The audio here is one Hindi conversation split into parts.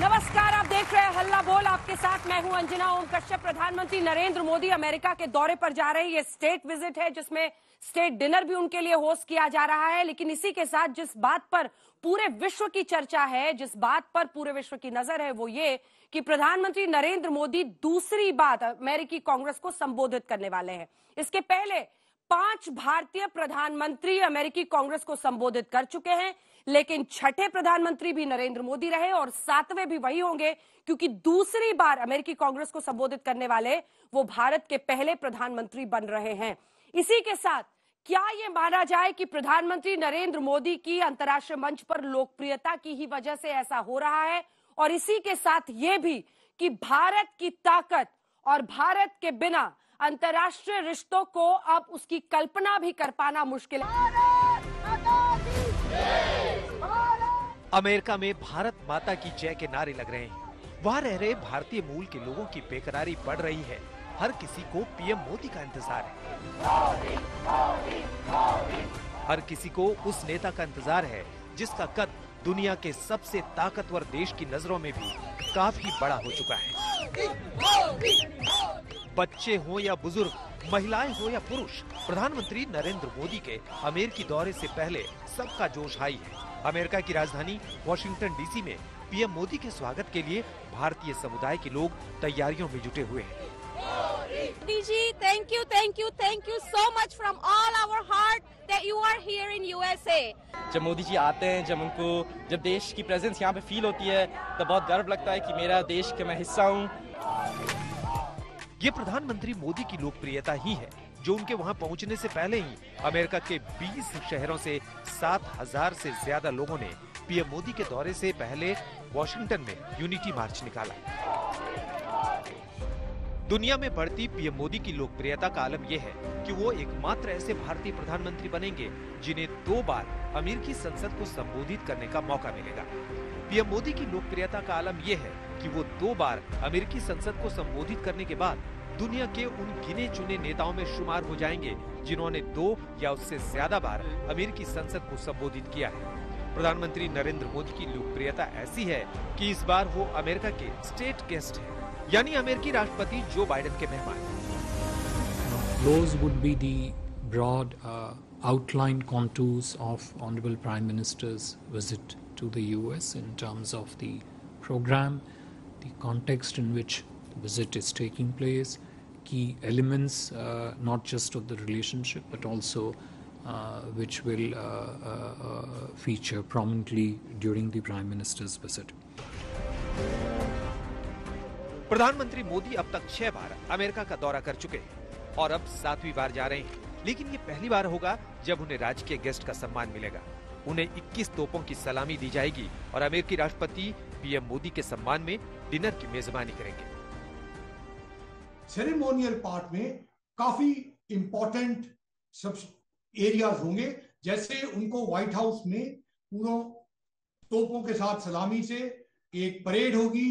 नमस्कार आप देख रहे हैं हल्ला बोल आपके साथ मैं हूं अंजना ओम कश्यप प्रधानमंत्री नरेंद्र मोदी अमेरिका के दौरे पर जा रहे हैं ये स्टेट विजिट है जिसमें स्टेट डिनर भी उनके लिए होस्ट किया जा रहा है लेकिन इसी के साथ जिस बात पर पूरे विश्व की चर्चा है जिस बात पर पूरे विश्व की नजर है वो ये कि प्रधानमंत्री नरेंद्र मोदी दूसरी बात अमेरिकी कांग्रेस को संबोधित करने वाले हैं इसके पहले पांच भारतीय प्रधानमंत्री अमेरिकी कांग्रेस को संबोधित कर चुके हैं लेकिन छठे प्रधानमंत्री भी नरेंद्र मोदी रहे और सातवें भी वही होंगे क्योंकि दूसरी बार अमेरिकी कांग्रेस को संबोधित करने वाले वो भारत के पहले प्रधानमंत्री बन रहे हैं इसी के साथ क्या ये माना जाए कि प्रधानमंत्री नरेंद्र मोदी की अंतर्राष्ट्रीय मंच पर लोकप्रियता की ही वजह से ऐसा हो रहा है और इसी के साथ ये भी कि भारत की ताकत और भारत के बिना अंतर्राष्ट्रीय रिश्तों को अब उसकी कल्पना भी कर पाना मुश्किल है अमेरिका में भारत माता की जय के नारे लग रहे हैं वहाँ रह रहे भारतीय मूल के लोगों की बेकरारी बढ़ रही है हर किसी को पीएम मोदी का इंतजार है हर किसी को उस नेता का इंतजार है जिसका कद दुनिया के सबसे ताकतवर देश की नजरों में भी काफी बड़ा हो चुका है बच्चे हो या बुजुर्ग महिलाएं हो या पुरुष प्रधानमंत्री नरेंद्र मोदी के अमेरिकी दौरे से पहले सबका जोश हाई है अमेरिका की राजधानी वॉशिंगटन डीसी में पीएम मोदी के स्वागत के लिए भारतीय समुदाय के लोग तैयारियों में जुटे हुए हैं Modi ji thank you thank you thank you so much from all our heart that you are here in USA जब मोदी जी आते हैं जब उनको जब देश की प्रेजेंस यहाँ पे फील होती है तो बहुत गर्व लगता है कि मेरा देश का मैं हिस्सा हूँ ये प्रधानमंत्री मोदी की लोकप्रियता ही है जो उनके वहां पहुंचने से पहले ही अमेरिका के 20 शहरों से 7000 से ज्यादा लोगों ने पीएम मोदी के दौरे से पहले वॉशिंगटन में यूनिटी मार्च निकाला दुनिया में बढ़ती पीएम मोदी की लोकप्रियता का आलम यह है कि वो एकमात्र ऐसे भारतीय प्रधानमंत्री बनेंगे जिन्हें दो बार अमेरिकी संसद को संबोधित करने का मौका मिलेगा पीएम मोदी की लोकप्रियता का आलम यह है कि वो दो बार अमेरिकी संसद को संबोधित करने के बाद दुनिया के उन गिने चुने नेताओं में शुमार हो जाएंगे जिन्होंने दो या उससे ज्यादा बार अमेरिकी संसद को संबोधित किया है प्रधानमंत्री नरेंद्र मोदी की लोकप्रियता ऐसी है कि इस बार वो अमेरिका के स्टेट गेस्ट हैं, यानी अमेरिकी राष्ट्रपति जो बाइडेन के मेहमान would be the broad outline contours of honourable prime minister's visit to the US in terms of the programme the context in which visit key elements, uh, not just of the relationship, but also uh, which will uh, uh, uh, feature prominently during the Prime Minister's visit. प्रधानमंत्री मोदी अब तक छह बार अमेरिका का दौरा कर चुके हैं और अब सातवीं बार जा रहे हैं लेकिन ये पहली बार होगा जब उन्हें राजकीय गेस्ट का सम्मान मिलेगा उन्हें 21 तोपों की सलामी दी जाएगी और अमेरिकी राष्ट्रपति पीएम मोदी के सम्मान में डिनर की मेजबानी करेंगे सेरेमोनियल पार्ट में काफी इंपॉर्टेंट सब एरियाज होंगे जैसे उनको व्हाइट हाउस में पूरों तोपों के साथ सलामी से एक परेड होगी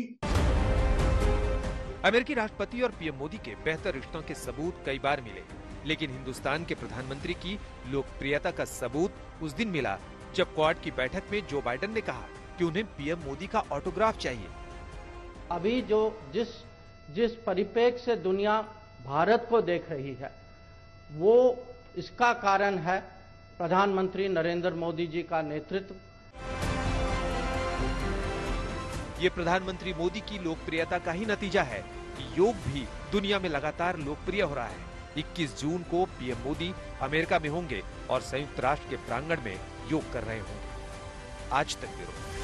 अमेरिकी राष्ट्रपति और पीएम मोदी के बेहतर रिश्तों के सबूत कई बार मिले लेकिन हिंदुस्तान के प्रधानमंत्री की लोकप्रियता का सबूत उस दिन मिला जब क्वाड की बैठक में जो बाइडन ने कहा कि उन्हें पीएम मोदी का ऑटोग्राफ चाहिए अभी जो जिस जिस परिपेक्ष से दुनिया भारत को देख रही है वो इसका कारण है प्रधानमंत्री नरेंद्र मोदी जी का नेतृत्व ये प्रधानमंत्री मोदी की लोकप्रियता का ही नतीजा है कि योग भी दुनिया में लगातार लोकप्रिय हो रहा है 21 जून को पीएम मोदी अमेरिका में होंगे और संयुक्त राष्ट्र के प्रांगण में योग कर रहे होंगे आज तक ब्यूरो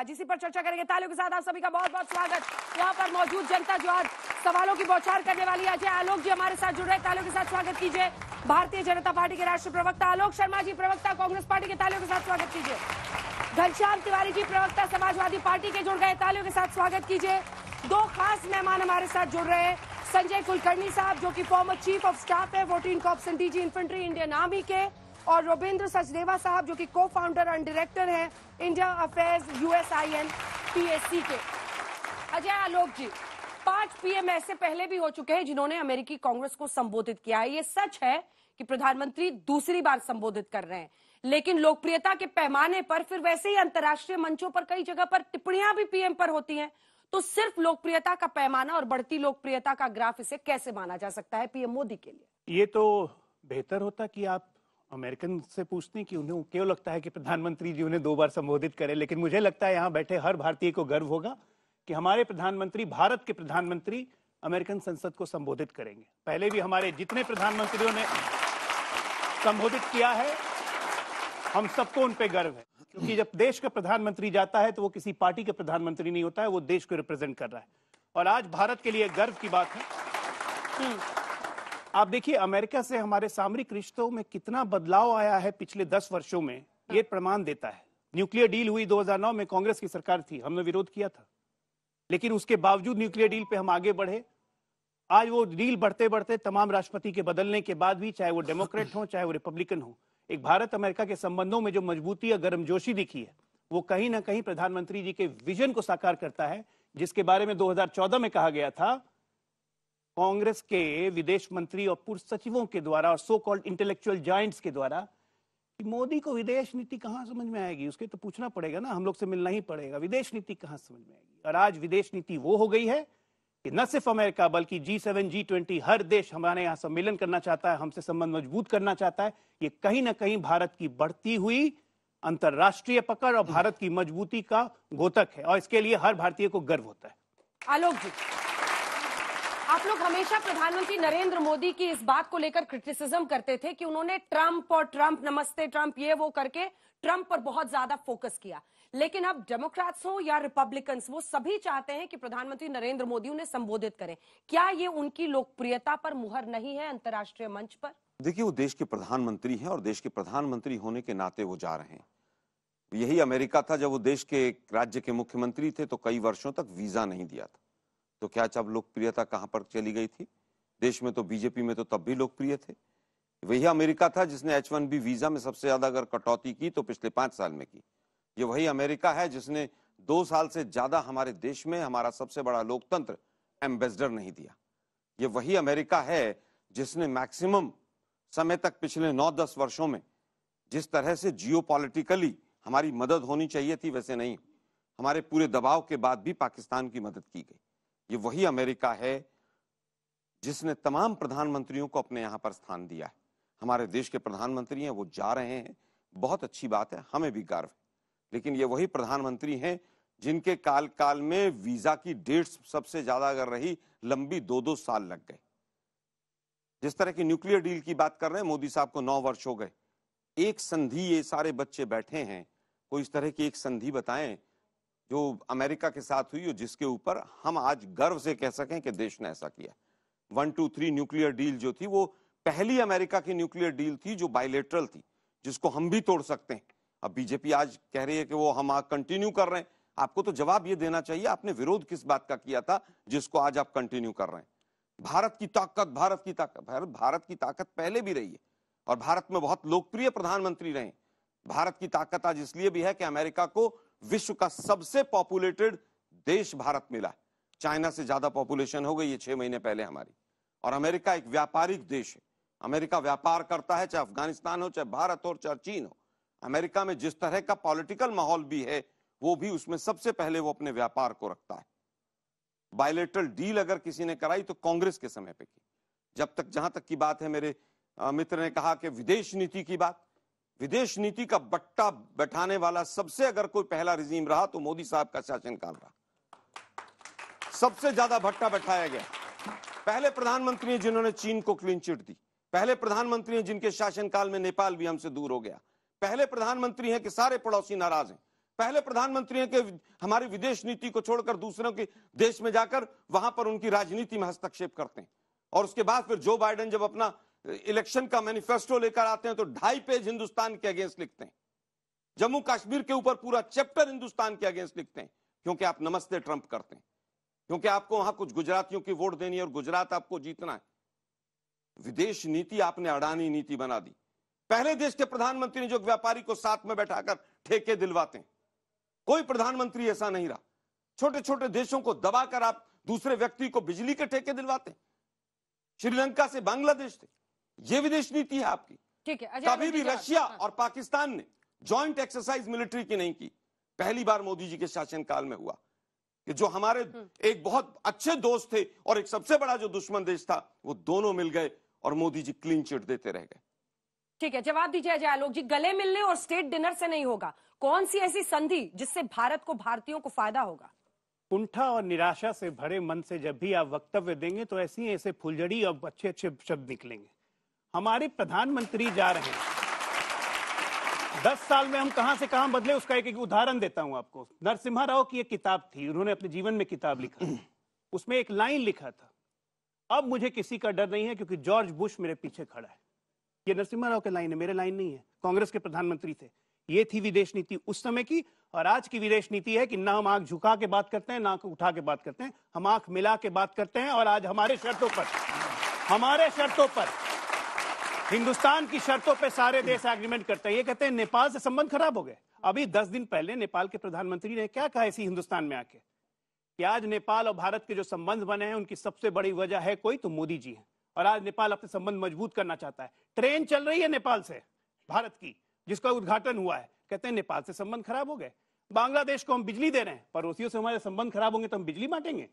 आज इसी पर चर्चा करेंगे तालियों के साथ आप सभी का बहुत बहुत स्वागत यहाँ पर मौजूद जनता जो आज सवालों की बौछार करने वाली आज आलोक जी हमारे साथ जुड़ रहे तालियों के साथ स्वागत कीजिए भारतीय जनता पार्टी के राष्ट्रीय प्रवक्ता आलोक शर्मा जी प्रवक्ता कांग्रेस पार्टी के तालियों के साथ स्वागत कीजिए घनश्याम तिवारी जी प्रवक्ता समाजवादी पार्टी के जुड़ गए तालियों के साथ स्वागत कीजिए दो खास मेहमान हमारे साथ जुड़ रहे हैं संजय कुलकर्णी साहब जो कि फॉर्मर चीफ ऑफ स्टाफ है fourteen corps and DG infantry Indian army के और रोबेंद्र सचदेवा साहब जो कि को फाउंडर एंड डायरेक्टर हैं इंडिया अफेयर्स यूएसआईएन पीएससी के अजय आलोक जी पांच पीएम ऐसे पहले भी हो चुके हैं जिन्होंने अमेरिकी कांग्रेस को संबोधित किया है ये सच है कि प्रधानमंत्री दूसरी बार संबोधित कर रहे हैं लेकिन लोकप्रियता के पैमाने पर फिर वैसे ही अंतर्राष्ट्रीय मंचों पर कई जगह पर टिप्पणियां भी पीएम पर होती हैं तो सिर्फ लोकप्रियता का पैमाना और बढ़ती लोकप्रियता का ग्राफ इसे कैसे माना जा सकता है पीएम मोदी के लिए ये तो बेहतर होता कि आप अमेरिकन से पूछती कि उन्हें क्यों लगता है कि प्रधानमंत्री जी उन्हें दो बार संबोधित करें लेकिन मुझे लगता है यहाँ बैठे हर भारतीय को गर्व होगा कि हमारे प्रधानमंत्री भारत के प्रधानमंत्री अमेरिकन संसद को संबोधित करेंगे पहले भी हमारे जितने प्रधानमंत्रियों ने संबोधित किया है हम सबको उन पर गर्व है क्योंकि जब देश का प्रधानमंत्री जाता है तो वो किसी पार्टी का प्रधानमंत्री नहीं होता है वो देश को रिप्रेजेंट कर रहा है और आज भारत के लिए गर्व की बात है हम्म। आप देखिए अमेरिका से हमारे सामरिक रिश्तों में कितना बदलाव आया है पिछले दस वर्षों में हाँ। ये प्रमाण देता है न्यूक्लियर डील हुई 2009 में कांग्रेस की सरकार थी हमने विरोध किया था लेकिन उसके बावजूद न्यूक्लियर डील पे हम आगे बढ़े आज वो डील बढ़ते बढ़ते तमाम राष्ट्रपति के बदलने के बाद भी चाहे वो डेमोक्रेट हो चाहे वो रिपब्लिकन हो एक भारत अमेरिका के संबंधों में जो मजबूती या गर्मजोशी दिखी है वो कहीं ना कहीं प्रधानमंत्री जी के विजन को साकार करता है जिसके बारे में 2014 में कहा गया था कांग्रेस के विदेश मंत्री और पूर्व सचिवों के द्वारा और सो कॉल्ड इंटेलेक्चुअल जॉइंट्स के द्वारा कि मोदी को विदेश नीति कहाँ समझ में आएगी उसके तो पूछना पड़ेगा ना हम लोग से मिलना ही पड़ेगा विदेश नीति कहाँ समझ में आएगी और आज विदेश नीति वो हो गई है कि न सिर्फ अमेरिका बल्कि जी सेवन जी ट्वेंटी हर देश हमारे यहाँ सम्मेलन करना चाहता है हमसे संबंध मजबूत करना चाहता है ये कहीं ना कहीं भारत की बढ़ती हुई अंतर्राष्ट्रीय पकड़ और भारत की मजबूती का घोतक है और इसके लिए हर भारतीय को गर्व होता है आलोक जी आप लोग हमेशा प्रधानमंत्री नरेंद्र मोदी की इस बात को लेकर क्रिटिसिज्म करते थे कि उन्होंने ट्रंप और ट्रंप नमस्ते ट्रंप ये वो करके ट्रंप पर बहुत ज्यादा फोकस किया लेकिन अब डेमोक्रेट्स हो या रिपब्लिकन्स वो सभी चाहते हैं कि प्रधानमंत्री नरेंद्र मोदी उन्हें संबोधित करें क्या ये उनकी लोकप्रियता पर मुहर नहीं है अंतर्राष्ट्रीय मंच पर देखिए वो देश के प्रधानमंत्री हैं और देश के प्रधानमंत्री होने के नाते वो जा रहे हैं यही अमेरिका था जब वो देश के राज्य के मुख्यमंत्री थे तो कई वर्षों तक वीजा नहीं दिया था तो क्या जब लोकप्रियता कहां पर चली गई थी देश में तो बीजेपी में तो तब भी लोकप्रिय थे वही अमेरिका था जिसने एच वन बी वीजा में सबसे ज्यादा अगर कटौती की तो पिछले पांच साल में की ये वही अमेरिका है जिसने दो साल से ज्यादा हमारे देश में हमारा सबसे बड़ा लोकतंत्र एम्बेसडर नहीं दिया ये वही अमेरिका है जिसने मैक्सिमम समय तक पिछले नौ दस वर्षों में जिस तरह से जियो हमारी मदद होनी चाहिए थी वैसे नहीं हमारे पूरे दबाव के बाद भी पाकिस्तान की मदद की गई ये वही अमेरिका है जिसने तमाम प्रधानमंत्रियों को अपने यहां पर स्थान दिया है हमारे देश के प्रधानमंत्री हैं वो जा रहे हैं बहुत अच्छी बात है हमें भी गर्व है लेकिन ये वही प्रधानमंत्री हैं जिनके काल काल में वीजा की डेट्स सबसे ज्यादा अगर रही लंबी दो दो साल लग गए जिस तरह की न्यूक्लियर डील की बात कर रहे हैं मोदी साहब को नौ वर्ष हो गए एक संधि ये सारे बच्चे बैठे हैं कोई इस तरह की एक संधि बताएं जो अमेरिका के साथ हुई और जिसके ऊपर हम आज गर्व से कह सकें कि देश ने ऐसा किया one two three nuclear deal जो थी वो पहली अमेरिका की न्यूक्लियर डील थी जो बायोलेटरल थी जिसको हम भी तोड़ सकते हैं अब बीजेपी आज कह रही है कि वो हम कंटिन्यू कर रहे हैं आपको तो जवाब ये देना चाहिए आपने विरोध किस बात का किया था जिसको आज आप कंटिन्यू कर रहे हैं भारत की ताकत भारत की ताकत भारत भारत की ताकत पहले भी रही है और भारत में बहुत लोकप्रिय प्रधानमंत्री रहे भारत की ताकत आज इसलिए भी है कि अमेरिका को विश्व का सबसे पॉपुलेटेड देश भारत मिला चाइना से ज्यादा पॉपुलेशन हो गई है छह महीने पहले हमारी और अमेरिका एक व्यापारिक देश है अमेरिका व्यापार करता है चाहे अफगानिस्तान हो चाहे भारत हो चाहे चीन हो अमेरिका में जिस तरह का पॉलिटिकल माहौल भी है वो भी उसमें सबसे पहले वो अपने व्यापार को रखता है बायोलेटरल डील अगर किसी ने कराई तो कांग्रेस के समय पे की जब तक जहां तक की बात है मेरे मित्र ने कहा कि विदेश नीति की बात विदेश नीति का बट्टा बैठाने वाला सबसे अगर कोई पहला रिजीम रहा तो मोदी साहब का शासनकाल रहा सबसे ज्यादा भट्टा बैठाया गया पहले प्रधानमंत्री जिन्होंने चीन को क्लीन चिट दी पहले प्रधानमंत्री हैं जिनके शासनकाल में नेपाल भी हमसे दूर हो गया पहले प्रधानमंत्री हैं कि सारे पड़ोसी नाराज हैं पहले प्रधानमंत्री हैं कि हमारी विदेश नीति को छोड़कर दूसरों के देश में जाकर वहां पर उनकी राजनीति में हस्तक्षेप करते हैं और उसके बाद फिर जो बाइडन जब अपना इलेक्शन का मैनिफेस्टो लेकर आते हैं तो ढाई पेज हिंदुस्तान के अगेंस्ट लिखते हैं जम्मू कश्मीर के ऊपर पूरा चैप्टर हिंदुस्तान के अगेंस्ट लिखते हैं क्योंकि आप नमस्ते ट्रंप करते हैं क्योंकि आपको वहां कुछ गुजरातियों की वोट देनी है और गुजरात आपको जीतना है विदेश नीति आपने अडानी नीति बना दी पहले देश के प्रधानमंत्री ने जो व्यापारी को साथ में बैठाकर ठेके दिलवाते हैं कोई प्रधानमंत्री ऐसा नहीं रहा छोटे छोटे देशों को दबाकर आप दूसरे व्यक्ति को बिजली के ठेके दिलवाते श्रीलंका से बांग्लादेश थे ये विदेश नीति है आपकी ठीक है कभी भी रशिया हाँ, हाँ। और पाकिस्तान ने ज्वाइंट एक्सरसाइज मिलिट्री की नहीं की पहली बार मोदी जी के शासनकाल में हुआ कि जो हमारे हम्म। एक बहुत अच्छे दोस्त थे और एक सबसे बड़ा जो दुश्मन देश था वो दोनों मिल गए और मोदी जी क्लीन चिट देते रह गए ठीक है जवाब दीजिए अजय आलोक जी गले मिलने और स्टेट डिनर से नहीं होगा कौन सी ऐसी संधि जिससे भारत को भारतीयों को फायदा होगा कुंठा और निराशा से भरे मन से जब भी आप वक्तव्य देंगे तो ऐसी ऐसे फुलझड़ी और अच्छे अच्छे शब्द निकलेंगे हमारे प्रधानमंत्री जा रहे हैं दस साल में हम कहां से कहां बदले उसका एक एक उदाहरण देता हूं आपको नरसिम्हा राव की एक किताब थी उन्होंने अपने जीवन में किताब लिखा उसमें एक लाइन लिखा था अब मुझे किसी का डर नहीं है क्योंकि जॉर्ज बुश मेरे पीछे खड़ा है ये नरसिम्हा राव के लाइन है मेरे लाइन नहीं है कांग्रेस के प्रधानमंत्री थे ये थी विदेश नीति उस समय की और आज की विदेश नीति है कि ना हम आंख झुका के बात करते हैं ना आंख उठा के बात करते हैं हम आंख मिला के बात करते हैं और आज हमारे शर्तों पर हमारे शर्तों पर हिंदुस्तान की शर्तों पे सारे देश एग्रीमेंट करते हैं ये कहते हैं नेपाल से संबंध खराब हो गए अभी दस दिन पहले नेपाल के प्रधानमंत्री ने क्या कहा इसी हिंदुस्तान में आके कि आज नेपाल और भारत के जो संबंध बने हैं उनकी सबसे बड़ी वजह है कोई तो मोदी जी है और आज नेपाल अपने संबंध मजबूत करना चाहता है ट्रेन चल रही है नेपाल से भारत की जिसका उद्घाटन हुआ है कहते हैं नेपाल से संबंध खराब हो गए बांग्लादेश को हम बिजली दे रहे हैं पड़ोसियों से हमारे संबंध खराब होंगे तो हम बिजली बांटेंगे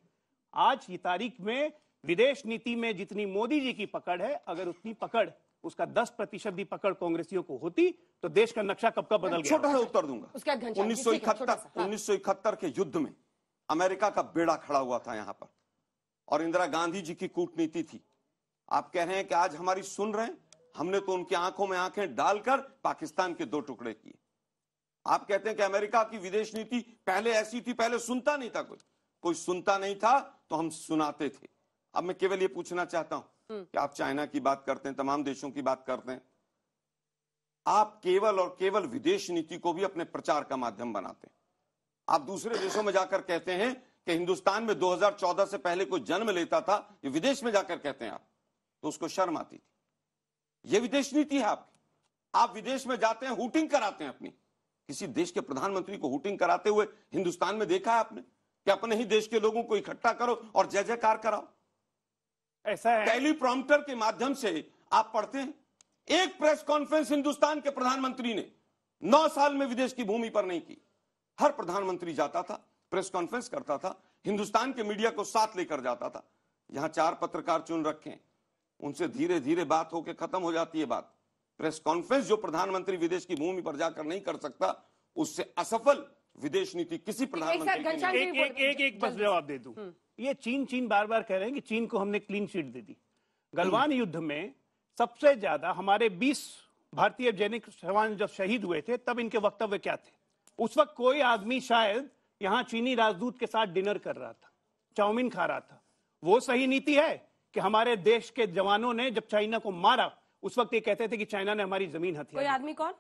आज की तारीख में विदेश नीति में जितनी मोदी जी की पकड़ है अगर उतनी पकड़ उसका दस प्रतिशत भी पकड़ कांग्रेसियों को होती तो देश का नक्शा कब का बदल छोटा सा उत्तर दूंगा उन्नीस सौ इकहत्तर हाँ। उन्नीस सौ इकहत्तर के युद्ध में अमेरिका का बेड़ा खड़ा हुआ था यहां पर और इंदिरा गांधी जी की कूटनीति थी आप कह रहे हैं कि आज हमारी सुन रहे हैं हमने तो उनकी आंखों में आंखें डालकर पाकिस्तान के दो टुकड़े किए आप कहते हैं कि अमेरिका की विदेश नीति पहले ऐसी थी पहले सुनता नहीं था कोई कोई सुनता नहीं था तो हम सुनाते थे अब मैं केवल ये पूछना चाहता हूं हम्म। कि आप चाइना की बात करते हैं तमाम देशों की बात करते हैं आप केवल और केवल विदेश नीति को भी अपने प्रचार का माध्यम बनाते हैं आप दूसरे देशों में जाकर कहते हैं कि हिंदुस्तान में 2014 से पहले कोई जन्म लेता था ये विदेश में जाकर कहते हैं आप तो उसको शर्म आती थी ये विदेश नीति है आपकी आप विदेश में जाते हैं हुटिंग कराते हैं अपनी किसी देश के प्रधानमंत्री को हुटिंग कराते हुए हिंदुस्तान में देखा है आपने कि अपने ही देश के लोगों को इकट्ठा करो और जय जयकार कराओ ऐसा है टेलीप्रॉम्प्टर के माध्यम से आप पढ़ते हैं एक प्रेस कॉन्फ्रेंस हिंदुस्तान के प्रधानमंत्री ने नौ साल में विदेश की भूमि पर नहीं की हर प्रधानमंत्री जाता था प्रेस कॉन्फ्रेंस करता था हिंदुस्तान के मीडिया को साथ लेकर जाता था यहां चार पत्रकार चुन रखे उनसे धीरे धीरे बात होकर खत्म हो जाती है बात प्रेस कॉन्फ्रेंस जो प्रधानमंत्री विदेश की भूमि पर जाकर नहीं कर सकता उससे असफल विदेश नीति किसी प्रधानमंत्री एक, एक, एक, एक, एक बस जवाब दे दू हम्म। ये चीन चीन बार बार कह रहे हैं कि चीन को हमने क्लीन चीट दे दी हम्म। गलवान युद्ध में सबसे ज्यादा हमारे 20 भारतीय जैनिक जवान जब शहीद हुए थे तब इनके वक्तव्य क्या थे उस वक्त कोई आदमी शायद यहाँ चीनी राजदूत के साथ डिनर कर रहा था चाउमीन खा रहा था वो सही नीति है कि हमारे देश के जवानों ने जब चाइना को मारा उस वक्त ये कहते थे कि चाइना ने हमारी जमीन हथियार कोई आदमी कौन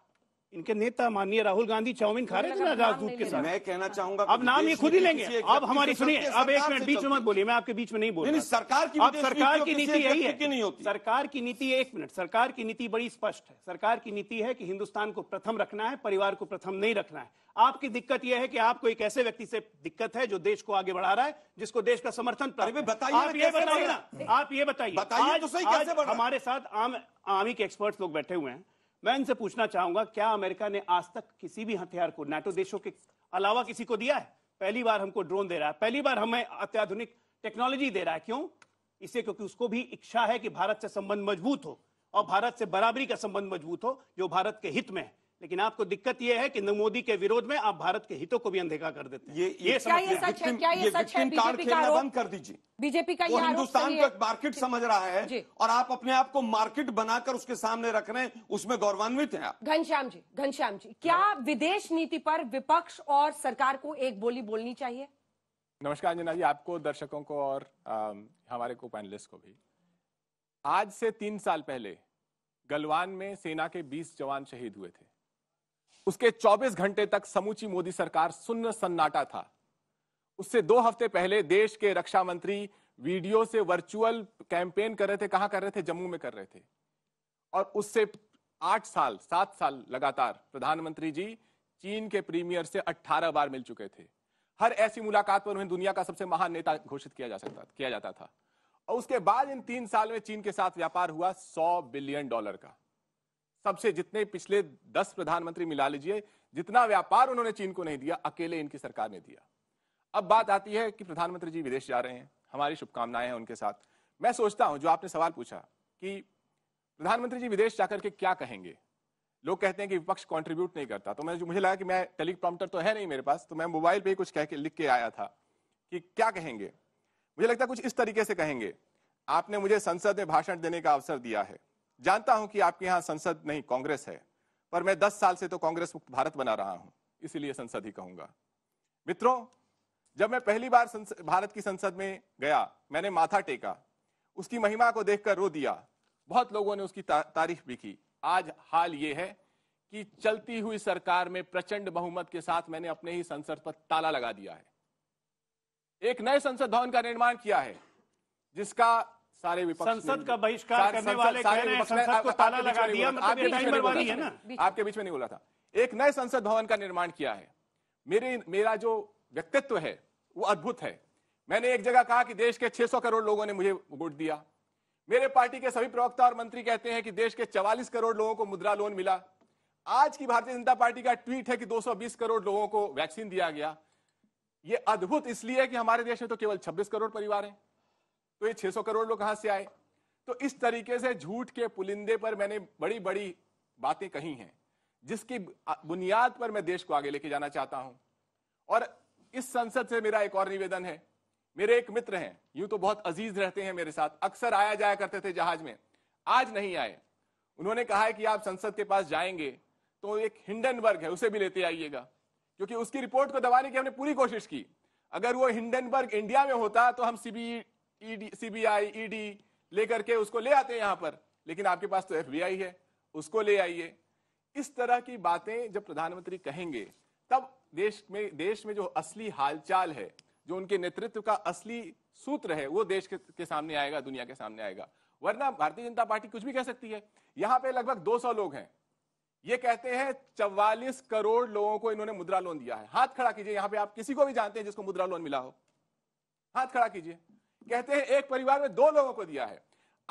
इनके नेता माननीय राहुल गांधी चाउमीन खा रहे थे ना राजदूत के साथ मैं कहना हाँ। चाहूंगा अब नाम ये खुद ही लेंगे अब हमारी सुनिए अब एक मिनट बीच में मत बोलिए मैं आपके बीच में नहीं बोल रहा सरकार की सरकार की नीति यही है सरकार की नीति एक मिनट सरकार की नीति बड़ी स्पष्ट है सरकार की नीति है कि हिंदुस्तान को प्रथम रखना है परिवार को प्रथम नहीं रखना है आपकी दिक्कत यह है कि आपको एक ऐसे व्यक्ति से दिक्कत है जो देश को आगे बढ़ा रहा है जिसको देश का समर्थन बताइए आप ये बताइए ना आप ये बताइए तो हमारे साथ आम आमी के एक्सपर्ट लोग बैठे हुए हैं मैं इनसे पूछना चाहूंगा क्या अमेरिका ने आज तक किसी भी हथियार को नाटो देशों के अलावा किसी को दिया है पहली बार हमको ड्रोन दे रहा है पहली बार हमें अत्याधुनिक टेक्नोलॉजी दे रहा है क्यों इसे क्योंकि उसको भी इच्छा है कि भारत से संबंध मजबूत हो और भारत से बराबरी का संबंध मजबूत हो जो भारत के हित में है लेकिन आपको दिक्कत यह है कि मोदी के विरोध में आप भारत के हितों को भी अंधेखा कर देते हैं ये ये क्या ये सच है क्या ये सच है बीजेपी का बंद कर दीजिए बीजेपी का हिंदुस्तान को एक मार्केट समझ रहा है और आप अपने आप को मार्केट बनाकर उसके सामने रख रहे हैं उसमें गौरवान्वित है घनश्याम जी घनश्याम जी क्या हाँ। विदेश नीति पर विपक्ष और सरकार को एक बोली बोलनी चाहिए नमस्कार अंजना जी आपको दर्शकों को और आ, हमारे को पैनलिस्ट को भी आज से तीन साल पहले गलवान में सेना के 20 जवान शहीद हुए थे उसके 24 घंटे तक समूची मोदी सरकार सुन्न सन्नाटा था उससे दो हफ्ते पहले देश के रक्षा मंत्री वीडियो से वर्चुअल कैंपेन कर रहे थे कहां कर रहे थे जम्मू में कर रहे थे और उससे आठ साल सात साल लगातार प्रधानमंत्री जी चीन के प्रीमियर से 18 बार मिल चुके थे हर ऐसी मुलाकात पर उन्हें दुनिया का सबसे महान नेता घोषित किया जा सकता किया जाता था और उसके बाद इन तीन साल में चीन के साथ व्यापार हुआ सौ बिलियन डॉलर का सबसे जितने पिछले दस प्रधानमंत्री मिला लीजिए जितना व्यापार उन्होंने चीन को नहीं दिया अकेले इनकी सरकार ने दिया अब बात आती है कि प्रधानमंत्री जी विदेश जा रहे हैं हमारी शुभकामनाएं हैं उनके साथ मैं सोचता हूं जो आपने सवाल पूछा कि प्रधानमंत्री जी विदेश जाकर के क्या कहेंगे लोग कहते हैं कि विपक्ष कॉन्ट्रीब्यूट नहीं करता तो मैं मुझे लगा कि मैं टेलीप्रॉम्प्टर तो है नहीं मेरे पास तो मैं मोबाइल पर कुछ कह के लिख के आया था कि क्या कहेंगे मुझे लगता है कुछ इस तरीके से कहेंगे आपने मुझे संसद में भाषण देने का अवसर दिया है जानता हूं कि आपके यहाँ संसद नहीं कांग्रेस है पर मैं दस साल से तो कांग्रेस मुक्त भारत बना रहा हूं इसीलिए संसद ही कहूंगा मित्रों जब मैं पहली बार भारत की संसद में गया मैंने माथा टेका उसकी महिमा को देखकर रो दिया बहुत लोगों ने उसकी ता, तारीफ भी की आज हाल ये है कि चलती हुई सरकार में प्रचंड बहुमत के साथ मैंने अपने ही संसद पर ताला लगा दिया है एक नए संसद भवन का निर्माण किया है जिसका सारे विपक्ष संसद का बहिष्कार करने वाले कह रहे हैं संसद को ताला लगा दिया मतलब टाइम बर्बादी है ना आपके बीच में नहीं बोला था एक नए संसद भवन का निर्माण किया है मेरे मेरा जो व्यक्तित्व है वो अद्भुत है मैंने एक जगह कहा कि देश के 600 करोड़ लोगों ने मुझे वोट दिया मेरे पार्टी के सभी प्रवक्ता और मंत्री कहते हैं कि देश के 44 करोड़ लोगों को मुद्रा लोन मिला आज की भारतीय जनता पार्टी का ट्वीट है कि 220 करोड़ लोगों को वैक्सीन दिया गया ये अद्भुत इसलिए कि हमारे देश में तो केवल 26 करोड़ परिवार हैं तो ये 600 करोड़ लोग कहां से आए तो इस तरीके से झूठ के पुलिंदे पर मैंने बड़ी बड़ी बातें कही हैं जिसकी बुनियाद पर मैं देश को आगे लेके जाना चाहता हूं और इस संसद से मेरा एक और निवेदन है मेरे एक मित्र हैं यूं तो बहुत अजीज रहते हैं मेरे साथ अक्सर आया जाया करते थे जहाज में आज नहीं आए उन्होंने कहा है कि आप संसद के पास जाएंगे तो एक हिंडनबर्ग है उसे भी लेते आइएगा क्योंकि उसकी रिपोर्ट को दबाने की हमने पूरी कोशिश की अगर वो हिंडनबर्ग इंडिया में होता तो हम CB CBI e ED e लेकर के उसको ले आते हैं यहां पर लेकिन आपके पास तो एफबीआई है उसको ले आइए इस तरह की बातें जब प्रधानमंत्री कहेंगे तब देश में देश में जो असली हालचाल है जो उनके नेतृत्व का असली सूत्र है वो देश के, के सामने आएगा दुनिया के सामने आएगा वरना भारतीय जनता पार्टी कुछ भी कह सकती है यहां पे लगभग 200 लोग हैं ये कहते हैं चवालीस करोड़ लोगों को इन्होंने मुद्रा लोन दिया है हाथ खड़ा कीजिए यहां पे आप किसी को भी जानते हैं जिसको मुद्रा लोन मिला हो हाथ खड़ा कीजिए कहते हैं एक परिवार में दो लोगों को दिया है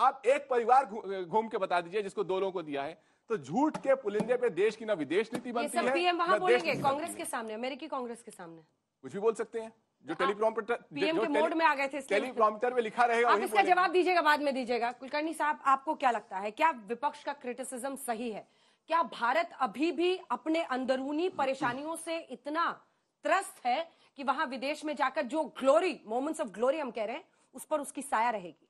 आप एक परिवार घूम के बता दीजिए जिसको दो लोगों को दिया है तो झूठ के पुलिंदे पे देश की ना विदेश नीति बनती है कांग्रेस के सामने अमेरिकी कांग्रेस के सामने कुछ भी बोल सकते हैं जो टेलीप्रॉम्प्टर पीएम के मोड में आ गए थे टेलीप्रॉम्प्टर में लिखा रहेगा आप इसका जवाब दीजिएगा बाद में दीजिएगा कुलकर्णी साहब आपको क्या लगता है क्या विपक्ष का क्रिटिसिज्म सही है क्या भारत अभी भी अपने अंदरूनी परेशानियों से इतना त्रस्त है कि वहां विदेश में जाकर जो ग्लोरी मोमेंट्स ऑफ ग्लोरी हम कह रहे हैं उस पर उसकी साया रहेगी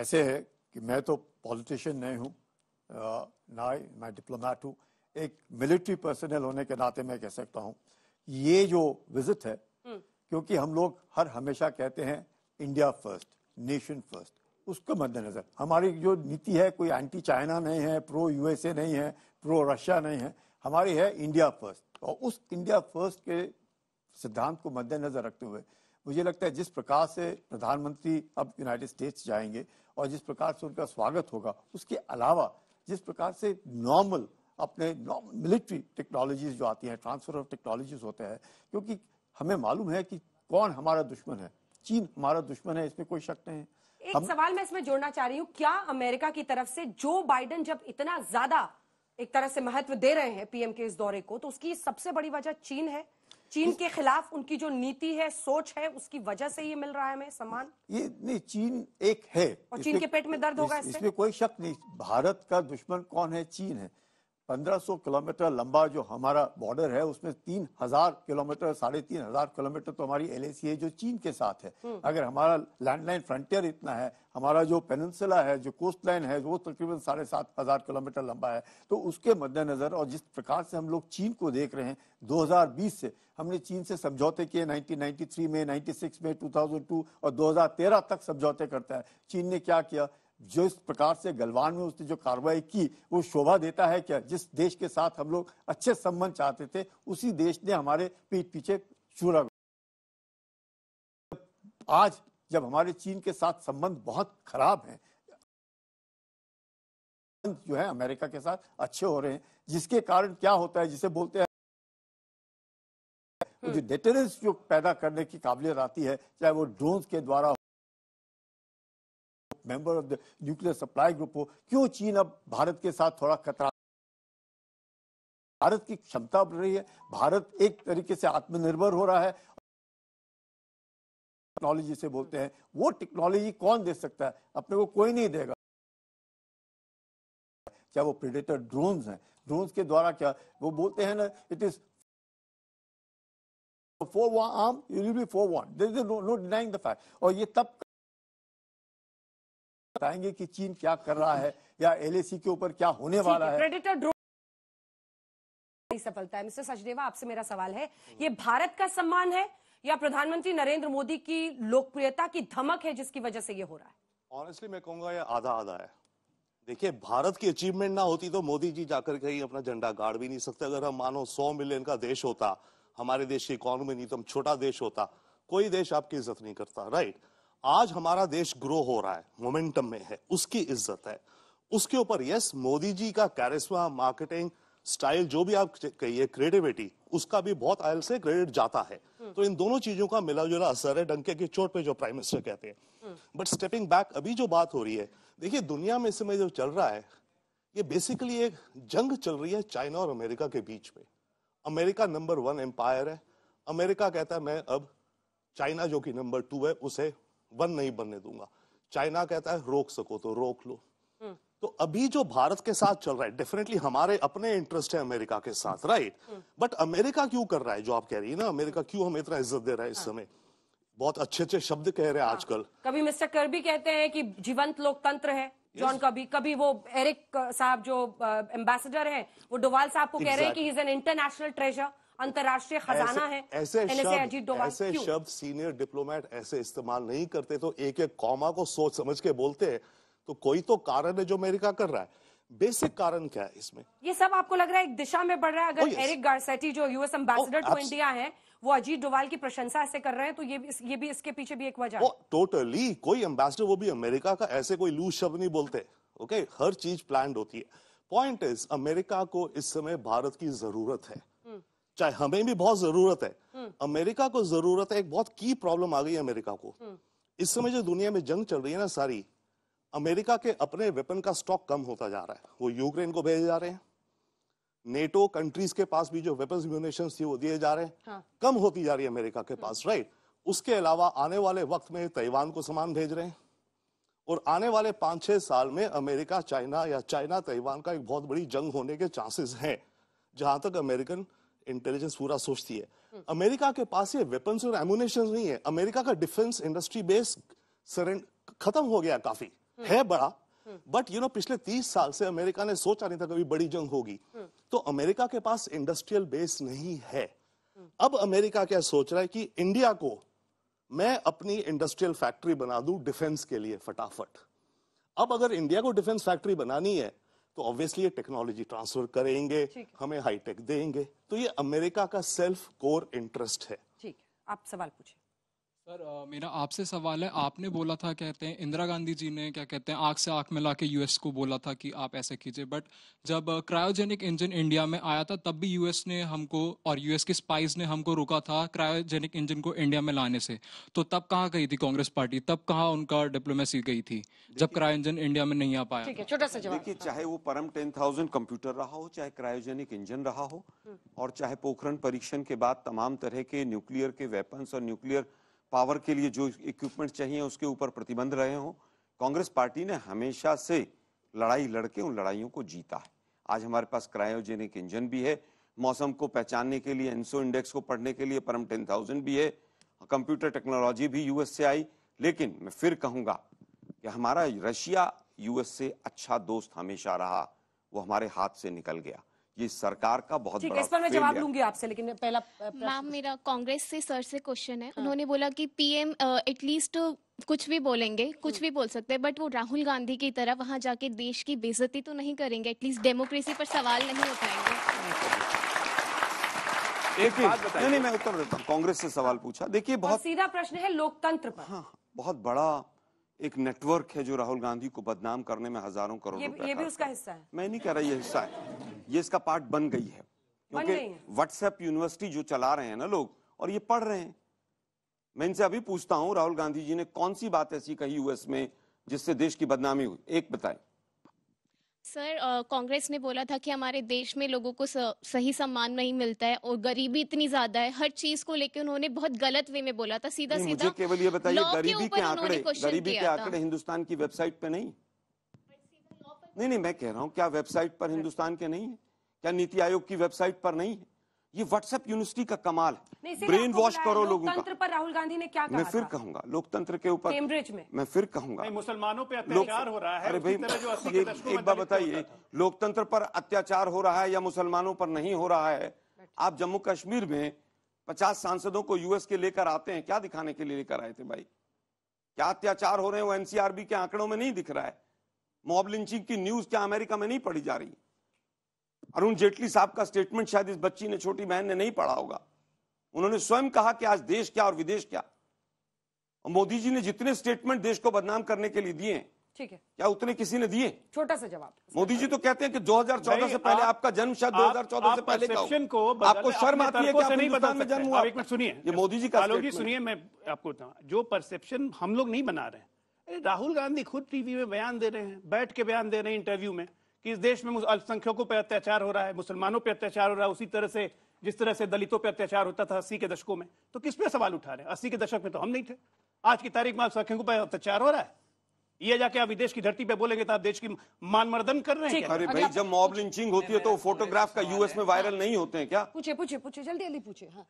ऐसे है कि मैं तो पॉलिटिशियन नहीं हूँ ना मैं डिप्लोमैट हूँ एक मिलिट्री पर्सनल होने के नाते मैं कह सकता हूँ ये जो विजिट है हम्म। क्योंकि हम लोग हर हमेशा कहते हैं इंडिया फर्स्ट नेशन फर्स्ट उसको मद्देनजर हमारी जो नीति है कोई एंटी चाइना नहीं है प्रो यूएसए नहीं है प्रो रशिया नहीं है हमारी है इंडिया फर्स्ट और उस इंडिया फर्स्ट के सिद्धांत को मद्देनजर रखते हुए मुझे लगता है जिस प्रकार से प्रधानमंत्री अब यूनाइटेड स्टेट्स जाएंगे और जिस प्रकार से उनका स्वागत होगा उसके अलावा जिस प्रकार से नॉर्मल अपने मिलिट्री टेक्नोलॉजीज जो आती हैं ट्रांसफर ऑफ टेक्नोलॉजीज होते हैं क्योंकि हमें मालूम है कि कौन हमारा दुश्मन है चीन हमारा दुश्मन है इसमें कोई शक नहीं एक हम... सवाल मैं इसमें जोड़ना चाह रही हूँ क्या अमेरिका की तरफ से जो बाइडन जब इतना ज्यादा एक तरह से महत्व दे रहे हैं पीएम के इस दौरे को तो उसकी सबसे बड़ी वजह चीन है चीन के खिलाफ उनकी जो नीति है सोच है उसकी वजह से ये मिल रहा है हमें सम्मान ये नहीं चीन एक है और चीन के पेट में दर्द होगा इसमें कोई शक नहीं भारत का दुश्मन कौन है चीन है 1500 किलोमीटर लंबा जो हमारा बॉर्डर है उसमें 3000 किलोमीटर साढ़े तीन हजार किलोमीटर तो हमारी एल है जो चीन के साथ है हम्म। अगर हमारा लैंडलाइन फ्रंटियर इतना है हमारा जो पेनसिला है जो कोस्ट लाइन है वो तकरीबन साढ़े सात हजार किलोमीटर लंबा है तो उसके मद्देनजर और जिस प्रकार से हम लोग चीन को देख रहे हैं 2020 से हमने चीन से समझौते किए 1993 में 96 में 2002 और 2013 तक समझौते करता है चीन ने क्या किया जो इस प्रकार से गलवान में उसने जो कार्रवाई की वो शोभा देता है क्या जिस देश के साथ हम लोग अच्छे संबंध चाहते थे उसी देश ने हमारे पीठ पीछे चूरा आज जब हमारे चीन के साथ संबंध बहुत खराब है जो है अमेरिका के साथ अच्छे हो रहे हैं जिसके कारण क्या होता है जिसे बोलते हैं हम्म। जो डेटरेंस जो पैदा करने की काबिलियत आती है चाहे वो ड्रोन के द्वारा member of the nuclear supply group हो क्यों चीन अब भारत के साथ थोड़ा खतरा भारत की क्षमता बढ़ रही है भारत एक तरीके से आत्मनिर्भर हो रहा है टेक्नोलॉजी से बोलते हैं वो टेक्नोलॉजी कौन दे सकता है अपने को कोई नहीं देगा क्या वो प्रेडेटर ड्रोन्स हैं ड्रोन्स के द्वारा क्या वो बोलते हैं ना it is for arm you will be for one there is no denying the fact और ये तब बताएंगे कि चीन क्या कर रहा है या एलएसी के ऊपर क्या होने वाला है सफलता है मिस्टर सचदेवा आपसे मेरा सवाल है ये भारत का सम्मान है या प्रधानमंत्री नरेंद्र मोदी की लोकप्रियता की धमक है जिसकी वजह से ये हो रहा है ऑनेस्टली मैं कहूंगा ये आधा आधा है देखिए भारत की अचीवमेंट ना होती तो मोदी जी जाकर कहीं अपना झंडा गाड़ भी नहीं सकते अगर हम मानो 100 मिलियन का देश होता हमारे देश की इकोनॉमी नहीं तो हम छोटा देश होता कोई देश आपकी इज्जत नहीं करता राइट आज हमारा देश ग्रो हो रहा है मोमेंटम में है उसकी इज्जत है उसके ऊपर यस मोदी जी का कैरिस्मा मार्केटिंग स्टाइल जो भी आप कहिए क्रिएटिविटी उसका भी बहुत आयल से क्रेडिट जाता है हम्म। तो इन दोनों चीजों का मिला जुला असर है डंके की चोट पे जो प्राइम मिनिस्टर कहते हैं बट स्टेपिंग बैक अभी जो बात हो रही है देखिए दुनिया में इस समय जो चल रहा है ये बेसिकली एक जंग चल रही है चाइना और अमेरिका के बीच में अमेरिका नंबर वन एम्पायर है अमेरिका कहता है मैं अब चाइना जो कि नंबर टू है उसे बंद नहीं बनने दूंगा चाइना कहता है रोक सको तो रोक लो हम्म। तो अभी जो भारत के साथ चल रहा है डेफिनेटली हमारे अपने इंटरेस्ट है अमेरिका के साथ राइट बट हम्म। अमेरिका क्यों कर रहा है जो आप कह रही है ना अमेरिका क्यों हमें इतना इज्जत दे रहा है इस हाँ। समय बहुत अच्छे अच्छे शब्द कह रहे हैं हाँ। आजकल कभी मिस्टर कर भी कहते हैं कि जीवंत लोकतंत्र है जॉन yes. कभी कभी वो एरिक साहब जो एम्बेसडर हैं वो डोवाल साहब को exactly. कह रहे हैं कि इज एन इंटरनेशनल ट्रेजर अंतर्राष्ट्रीय खजाना है ऐसे अजीत शब्द ऐसे शब्द सीनियर डिप्लोमेट ऐसे इस्तेमाल नहीं करते तो एक एक कौमा को सोच समझ के बोलते हैं तो कोई तो कारण है जो अमेरिका कर रहा है बेसिक कारण क्या है इसमें ये सब आपको लग रहा है एक दिशा में बढ़ रहा है अगर oh, yes. एरिक गार्सेटी जो यूएस एम्बेसडर टू इंडिया है वो अजीत डोवाल की प्रशंसा ऐसे कर रहे हैं तो ये भी ये भी इसके पीछे भी एक वजह है टोटली oh, कोई एम्बेसडर वो भी अमेरिका का ऐसे कोई लूज शब्द नहीं बोलते ओके okay? हर चीज प्लान होती है पॉइंट इज अमेरिका को इस समय भारत की जरूरत है चाहे हमें भी बहुत जरूरत है हम्म। अमेरिका को जरूरत है एक बहुत की प्रॉब्लम आ गई है अमेरिका को हम्म। इस समय जो दुनिया में जंग चल रही है ना सारी अमेरिका के अपने वेपन का स्टॉक कम होता जा रहा है वो यूक्रेन को भेजे जा रहे हैं नेटो कंट्रीज के पास भी जो वेपन्स म्यूनेशन थी वो दिए जा रहे हैं हाँ। कम होती जा रही है अमेरिका के हम्म। पास राइट उसके अलावा आने वाले वक्त में ताइवान को सामान भेज रहे हैं और आने वाले पांच छह साल में अमेरिका चाइना या चाइना ताइवान का एक बहुत बड़ी जंग होने के चांसेस हैं जहां तक अमेरिकन इंटेलिजेंस पूरा सोचती है हम्म। अमेरिका के पास ये वेपन्स और एमुनेशन नहीं है अमेरिका का डिफेंस इंडस्ट्री बेस खत्म हो गया काफी हम्म। है बड़ा बट यू नो पिछले तीस साल से अमेरिका ने सोचा नहीं था कभी बड़ी जंग होगी हम्म। तो अमेरिका के पास इंडस्ट्रियल बेस नहीं है अब अमेरिका क्या सोच रहा है कि इंडिया को मैं अपनी इंडस्ट्रियल फैक्ट्री बना दू डिफेंस के लिए फटाफट अब अगर इंडिया को डिफेंस फैक्ट्री बनानी है तो ऑब्वियसली ये टेक्नोलॉजी ट्रांसफर करेंगे हमें हाईटेक देंगे तो ये अमेरिका का सेल्फ कोर इंटरेस्ट है ठीक आप सवाल पूछिए सर मेरा आपसे सवाल है आपने बोला था कहते हैं इंदिरा गांधी जी ने क्या कहते हैं आग से आग मिला के यूएस को बोला था कि आप ऐसे कीजिए बट जब क्रायोजेनिक इंजन इंडिया में आया था तब भी यूएस ने हमको और यूएस के स्पाइस ने हमको रोका था क्रायोजेनिक इंजन को इंडिया में लाने से तो तब कहाँ गई थी कांग्रेस पार्टी तब कहाँ उनका डिप्लोमेसी गई थी जब इंजन इंडिया में नहीं आ पाया छोटा सा देखिए चाहे वो परम टेन थाउजेंड कंप्यूटर रहा हो चाहे क्रायोजेनिक इंजन रहा हो हम्म। और चाहे पोखरण परीक्षण के बाद तमाम तरह के न्यूक्लियर के वेपन्स और न्यूक्लियर पावर के लिए जो इक्विपमेंट चाहिए उसके ऊपर प्रतिबंध रहे हों कांग्रेस पार्टी ने हमेशा से लड़ाई लड़के उन लड़ाइयों को जीता है आज हमारे पास क्रायोजेनिक इंजन भी है मौसम को पहचानने के लिए एनसो इंडेक्स को पढ़ने के लिए परम टेन थाउजेंड भी है कंप्यूटर टेक्नोलॉजी भी यूएस से आई लेकिन मैं फिर कहूंगा कि हमारा रशिया यूएस से अच्छा दोस्त हमेशा रहा वो हमारे हाथ से निकल गया ये सरकार का बहुत ठीक है इस पर मैं जवाब लूंगी आपसे लेकिन पहला मैम मेरा कांग्रेस से सर से क्वेश्चन है हाँ। उन्होंने बोला कि पीएम एटलीस्ट कुछ भी बोलेंगे कुछ हम्म। भी बोल सकते हैं बट वो राहुल गांधी की तरह वहां जाके देश की बेजती तो नहीं करेंगे एटलीस्ट डेमोक्रेसी पर सवाल नहीं उठाएंगे एक बात नहीं मैं उत्तर देता हूँ कांग्रेस से सवाल पूछा देखिए बहुत सीधा प्रश्न है लोकतंत्र पर हाँ, हाँ बहुत बड़ा एक नेटवर्क है जो राहुल गांधी को बदनाम करने में हजारों करोड़ ये, ये भी उसका हिस्सा है मैं नहीं कह रहा ये हिस्सा है ये इसका पार्ट बन गई है क्योंकि व्हाट्सएप यूनिवर्सिटी जो चला रहे हैं ना लोग और ये पढ़ रहे हैं मैं इनसे अभी पूछता हूं राहुल गांधी जी ने कौन सी बात ऐसी कही यूएस में जिससे देश की बदनामी हुई एक बताएं सर कांग्रेस ने बोला था कि हमारे देश में लोगों को सही सम्मान नहीं मिलता है और गरीबी इतनी ज्यादा है हर चीज को लेकर उन्होंने बहुत गलत वे में बोला था सीधा सीधा केवल ये बताइए गरीबी के आंकड़े गरीबी के आंकड़े हिंदुस्तान की वेबसाइट पे नहीं नहीं नहीं मैं कह रहा हूँ क्या वेबसाइट पर हिंदुस्तान के नहीं है क्या नीति आयोग की वेबसाइट पर नहीं है ये व्हाट्सएप यूनिवर्सिटी का कमाल है ब्रेन वॉश करो लोगों का पर राहुल गांधी ने क्या कहा मैं फिर कहूंगा लोकतंत्र के ऊपर कैम्ब्रिज में मैं फिर कहूंगा मुसलमानों पे अत्याचार हो रहा है अरे भाई एक बात बताइए लोकतंत्र पर अत्याचार हो रहा है या मुसलमानों पर नहीं हो रहा है आप जम्मू कश्मीर में पचास सांसदों को यूएस के लेकर आते हैं क्या दिखाने के लिए लेकर आए थे भाई क्या अत्याचार हो रहे हैं वो एनसीआरबी के आंकड़ों में नहीं दिख रहा है मॉब लिंचिंग की न्यूज क्या अमेरिका में नहीं पढ़ी जा रही है अरुण जेटली साहब का स्टेटमेंट शायद इस बच्ची ने छोटी बहन ने नहीं पढ़ा होगा उन्होंने स्वयं कहा कि आज देश क्या और विदेश क्या और मोदी जी ने जितने स्टेटमेंट देश को बदनाम करने के लिए दिए ठीक है क्या उतने किसी ने दिए छोटा सा जवाब मोदी जी तो कहते हैं कि 2014 से पहले आपका जन्म शायद 2014 से पहले का को आपको शर्म आती है कि आप हिंदुस्तान में जन्म हुआ एक मिनट सुनिए ये मोदी जी का सुनिए मैं आपको जो परसेप्शन हम लोग नहीं बना रहे राहुल गांधी खुद टीवी में बयान दे रहे हैं बैठ के बयान दे रहे हैं इंटरव्यू में कि इस देश में अल्पसंख्यकों पर अत्याचार हो रहा है मुसलमानों पर अत्याचार हो रहा है उसी तरह से जिस तरह से दलितों पर अत्याचार होता था अस्सी के दशकों में तो किस पे सवाल उठा रहे हैं अस्सी के दशक में तो हम नहीं थे आज की तारीख में अल्पसंख्यकों पर अत्याचार हो रहा है ये जाके आप विदेश की धरती पे बोलेंगे तो आप देश की मान मर्दन कर रहे हैं अरे भाई जब मॉब लिंचिंग होती है तो फोटोग्राफ का यूएस में वायरल नहीं होते हैं क्या पूछे पूछे पूछे जल्दी जल्दी पूछे हाँ।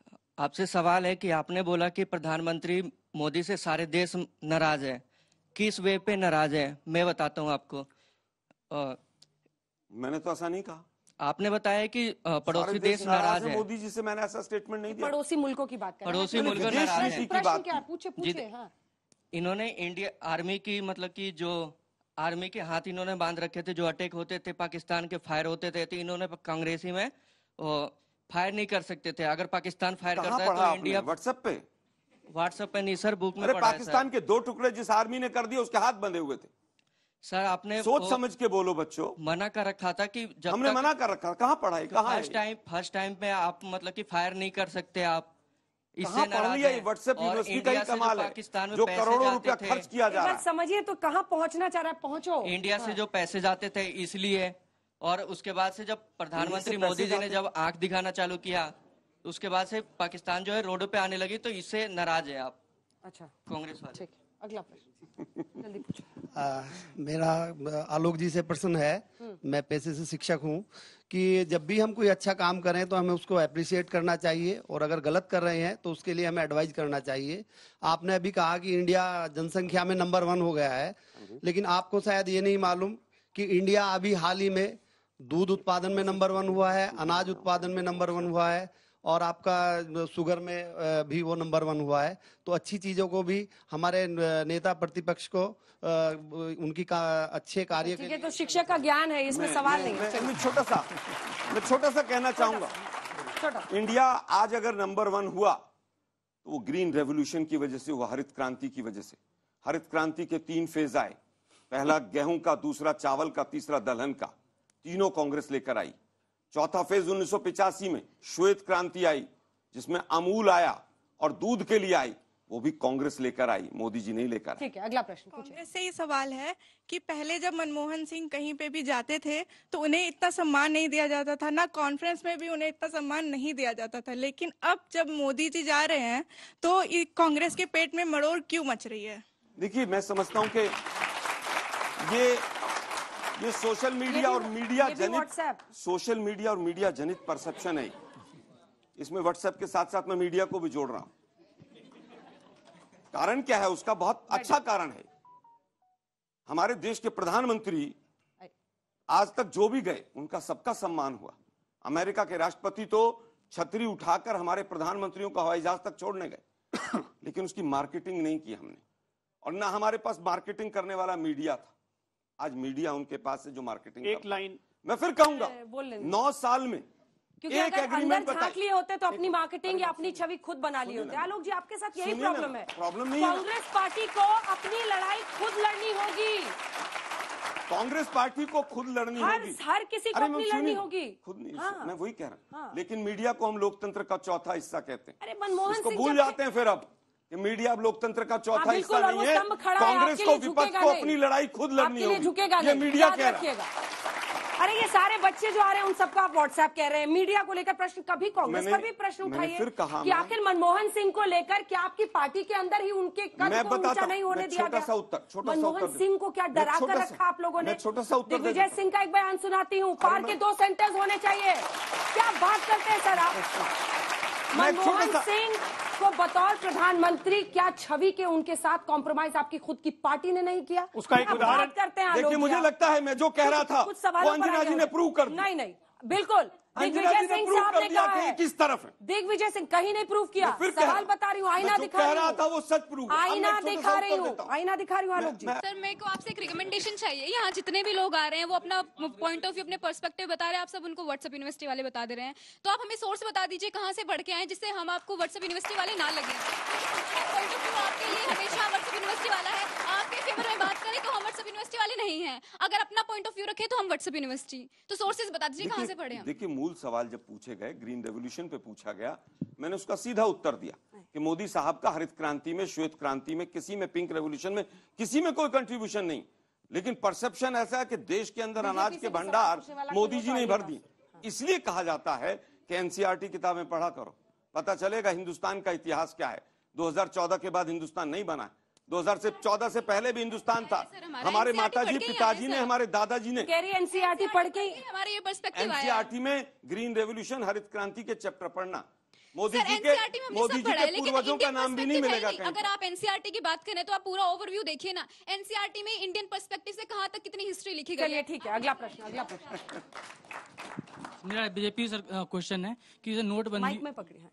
आपसे सवाल है कि आपने बोला कि प्रधानमंत्री मोदी से सारे देश नाराज है किस वे पे नाराज है मैं बताता हूँ आपको मैंने तो ऐसा नहीं कहा आपने बताया कि पड़ोसी देश, देश नाराज है मोदी जी से मैंने ऐसा स्टेटमेंट नहीं दिया पड़ोसी मुल्कों की बात कर पड़ोसी मुल्कों की बात पूछे पूछे हाँ। इन्होंने इंडिया आर्मी की मतलब की जो आर्मी के हाथ इन्होंने बांध रखे थे जो अटैक होते थे पाकिस्तान के फायर होते थे तो इन्होंने कांग्रेस ही में फायर नहीं कर सकते थे अगर पाकिस्तान फायर करता है तो इंडिया व्हाट्सएप पे व्हाट्सएप पे नहीं सर बुक में पाकिस्तान के दो टुकड़े जिस आर्मी ने कर दिए उसके हाथ बंधे हुए थे सर आपने सोच समझ के बोलो बच्चों मना कर रखा था कि जब हमने मना कर रखा कहाँ पढ़ाई कहाँ फर्स्ट टाइम फर्स्ट टाइम पे आप मतलब कि फायर नहीं कर सकते आप इससे पढ़ लिया व्हाट्सएप यूनिवर्सिटी का ही कमाल है पाकिस्तान में जो करोड़ों रुपया खर्च किया जा रहा है समझिए तो कहाँ पहुँचना चाह रहा है पहुँचो इंडिया से हाँ। जो पैसे जाते थे इसलिए और उसके बाद से जब प्रधानमंत्री मोदी जी ने जब आंख दिखाना चालू किया तो उसके बाद से पाकिस्तान जो है रोडों पे आने लगी तो इससे नाराज है आप अच्छा कांग्रेस वाले अगला प्रश्न जल्दी पूछो मेरा आलोक जी से प्रश्न है हम्म। मैं पैसे से शिक्षक हूँ कि जब भी हम कोई अच्छा काम करें तो हमें उसको अप्रिशिएट करना चाहिए और अगर गलत कर रहे हैं तो उसके लिए हमें एडवाइज करना चाहिए आपने अभी कहा कि इंडिया जनसंख्या में नंबर वन हो गया है हाँ लेकिन आपको शायद ये नहीं मालूम कि इंडिया अभी हाल ही में दूध उत्पादन में नंबर वन हुआ है अनाज उत्पादन में नंबर वन हुआ है और आपका शुगर में भी वो नंबर वन हुआ है तो अच्छी चीज़ों को भी हमारे नेता प्रतिपक्ष को उनकी का अच्छे कार्य ठीक है तो शिक्षक का ज्ञान है इसमें सवाल नहीं मैं छोटा सा मैं छोटा सा कहना चाहूंगा इंडिया आज अगर नंबर वन हुआ तो वो ग्रीन रेवोल्यूशन की वजह से हुआ हरित क्रांति की वजह से हरित क्रांति के तीन फेज आए पहला गेहूं का दूसरा चावल का तीसरा दलहन का तीनों कांग्रेस लेकर आई चौथा फेज उन्नीस में श्वेत क्रांति आई जिसमें अमूल आया और दूध के लिए आई वो भी कांग्रेस लेकर आई मोदी जी नहीं लेकर ठीक है अगला प्रश्न कांग्रेस से ये सवाल है कि पहले जब मनमोहन सिंह कहीं पे भी जाते थे तो उन्हें इतना सम्मान नहीं दिया जाता था ना कॉन्फ्रेंस में भी उन्हें इतना सम्मान नहीं दिया जाता था लेकिन अब जब मोदी जी जा रहे हैं तो कांग्रेस के पेट में मड़ोर क्यों मच रही है देखिए मैं समझता हूँ कि ये ये सोशल मीडिया और मीडिया जनित सोशल मीडिया और मीडिया जनित परसेप्शन है इसमें व्हाट्सएप के साथ साथ मैं मीडिया को भी जोड़ रहा हूं कारण क्या है उसका बहुत अच्छा कारण है हमारे देश के प्रधानमंत्री आज तक जो भी गए उनका सबका सम्मान हुआ अमेरिका के राष्ट्रपति तो छतरी उठाकर हमारे प्रधानमंत्रियों का हवाई जहाज तक छोड़ने गए लेकिन उसकी मार्केटिंग नहीं की हमने और ना हमारे पास मार्केटिंग करने वाला मीडिया था आज मीडिया उनके पास से जो मार्केटिंग एक लाइन मैं फिर कहूंगा नौ साल में क्योंकि एक अगर अंदर झांक लिए होते तो अपनी मार्केटिंग या अपनी छवि खुद बना ली होती आलोक जी आपके साथ यही प्रॉब्लम है प्रॉब्लम नहीं कांग्रेस पार्टी को अपनी लड़ाई खुद लड़नी होगी कांग्रेस पार्टी को खुद लड़नी होगी हर किसी को अपनी लड़नी होगी खुद नहीं हाँ, मैं वही कह रहा हूँ हाँ, लेकिन मीडिया को हम लोकतंत्र का चौथा हिस्सा कहते हैं अरे मनमोहन सिंह भूल जाते हैं फिर अब ये मीडिया लोकतंत्र का चौथा हाँ, हिस्सा नहीं है कांग्रेस को विपक्ष को अपनी लड़ाई खुद लड़नी होगी झुकेगा ये मीडिया कह रहा अरे ये सारे बच्चे जो आ रहे हैं उन सबका आप व्हाट्सएप कह रहे हैं मीडिया को लेकर प्रश्न कभी कांग्रेस पर भी प्रश्न उठाइए फिर कि आखिर मनमोहन सिंह को लेकर क्या आपकी पार्टी के अंदर ही उनके कद को ऊंचा नहीं होने दिया गया सा उत्तर छोटा मनमोहन सिंह को क्या डरा कर रखा आप लोगों ने छोटा सा उत्तर दिग्विजय सिंह का एक बयान सुनाती हूँ पार के दो सेंटेंस होने चाहिए क्या बात करते हैं सर आप अच्छा। मनमोहन सिंह आपको बतौर प्रधानमंत्री क्या छवि के उनके साथ कॉम्प्रोमाइज आपकी खुद की पार्टी ने नहीं किया उसका एक उदाहरण करते हैं मुझे लगता है मैं जो कह रहा था कुछ सवाल जी ने प्रूव कर नहीं नहीं बिल्कुल दिग्विजय सिंह साहब ने कहा है किस तरफ है दिग्विजय सिंह कहीं नहीं प्रूफ किया फिर सवाल बता रही हूँ आईना दिखा रहा था वो सच प्रूफ आईना दिखा रही हूँ आईना दिखा रही हूँ सर मेरे को आपसे एक रिकमेंडेशन चाहिए यहाँ जितने भी लोग आ रहे हैं वो अपना पॉइंट ऑफ व्यू अपने पर्सपेक्टिव बता रहे हैं आप सब उनको व्हाट्सअप यूनिवर्सिटी वाले बता दे रहे हैं तो आप हमें सोर्स बता दीजिए कहाँ से बढ़ के आए जिससे हम आपको व्हाट्सअप यूनिवर्सिटी वाले ना लगे पॉइंट ऑफ व्यू आपके लिए हमेशा नहीं है अगर अपना पॉइंट ऑफ व्यू रखे तो हम व्हाट्सएप यूनिवर्सिटी तो सोर्सेज बता दीजिए कहाँ से पढ़े देखिए मूल सवाल जब पूछे गए ग्रीन रेवोल्यूशन पे पूछा गया मैंने उसका सीधा उत्तर दिया हाँ। कि मोदी साहब का हरित क्रांति में श्वेत क्रांति में किसी में पिंक रेवोल्यूशन में किसी में कोई कंट्रीब्यूशन नहीं लेकिन परसेप्शन ऐसा है कि देश के अंदर अनाज के भंडार मोदी जी ने भर दिए इसलिए कहा जाता है कि एनसीआरटी e किताबें पढ़ा करो पता चलेगा हिंदुस्तान का इतिहास क्या है 2014 के बाद हिंदुस्तान नहीं बना है 2014 से से पहले भी हिंदुस्तान था हमारे माताजी पिताजी ने हमारे दादाजी ने एनसीआरटी पढ़ के एनसीआरटी में ग्रीन रेवोल्यूशन हरित क्रांति के चैप्टर पढ़ना मोदी जी के मोदी जी के पूर्वजों का नाम भी नहीं मिलेगा अगर आप एनसीआरटी की बात करें तो आप पूरा ओवरव्यू देखिए ना एनसीआरटी में इंडियन पर्सपेक्टिव से कहाँ तक कितनी हिस्ट्री लिखी गई है ठीक है अगला प्रश्न अगला प्रश्न मेरा बीजेपी सर क्वेश्चन है कि नोटबंदी हाँ,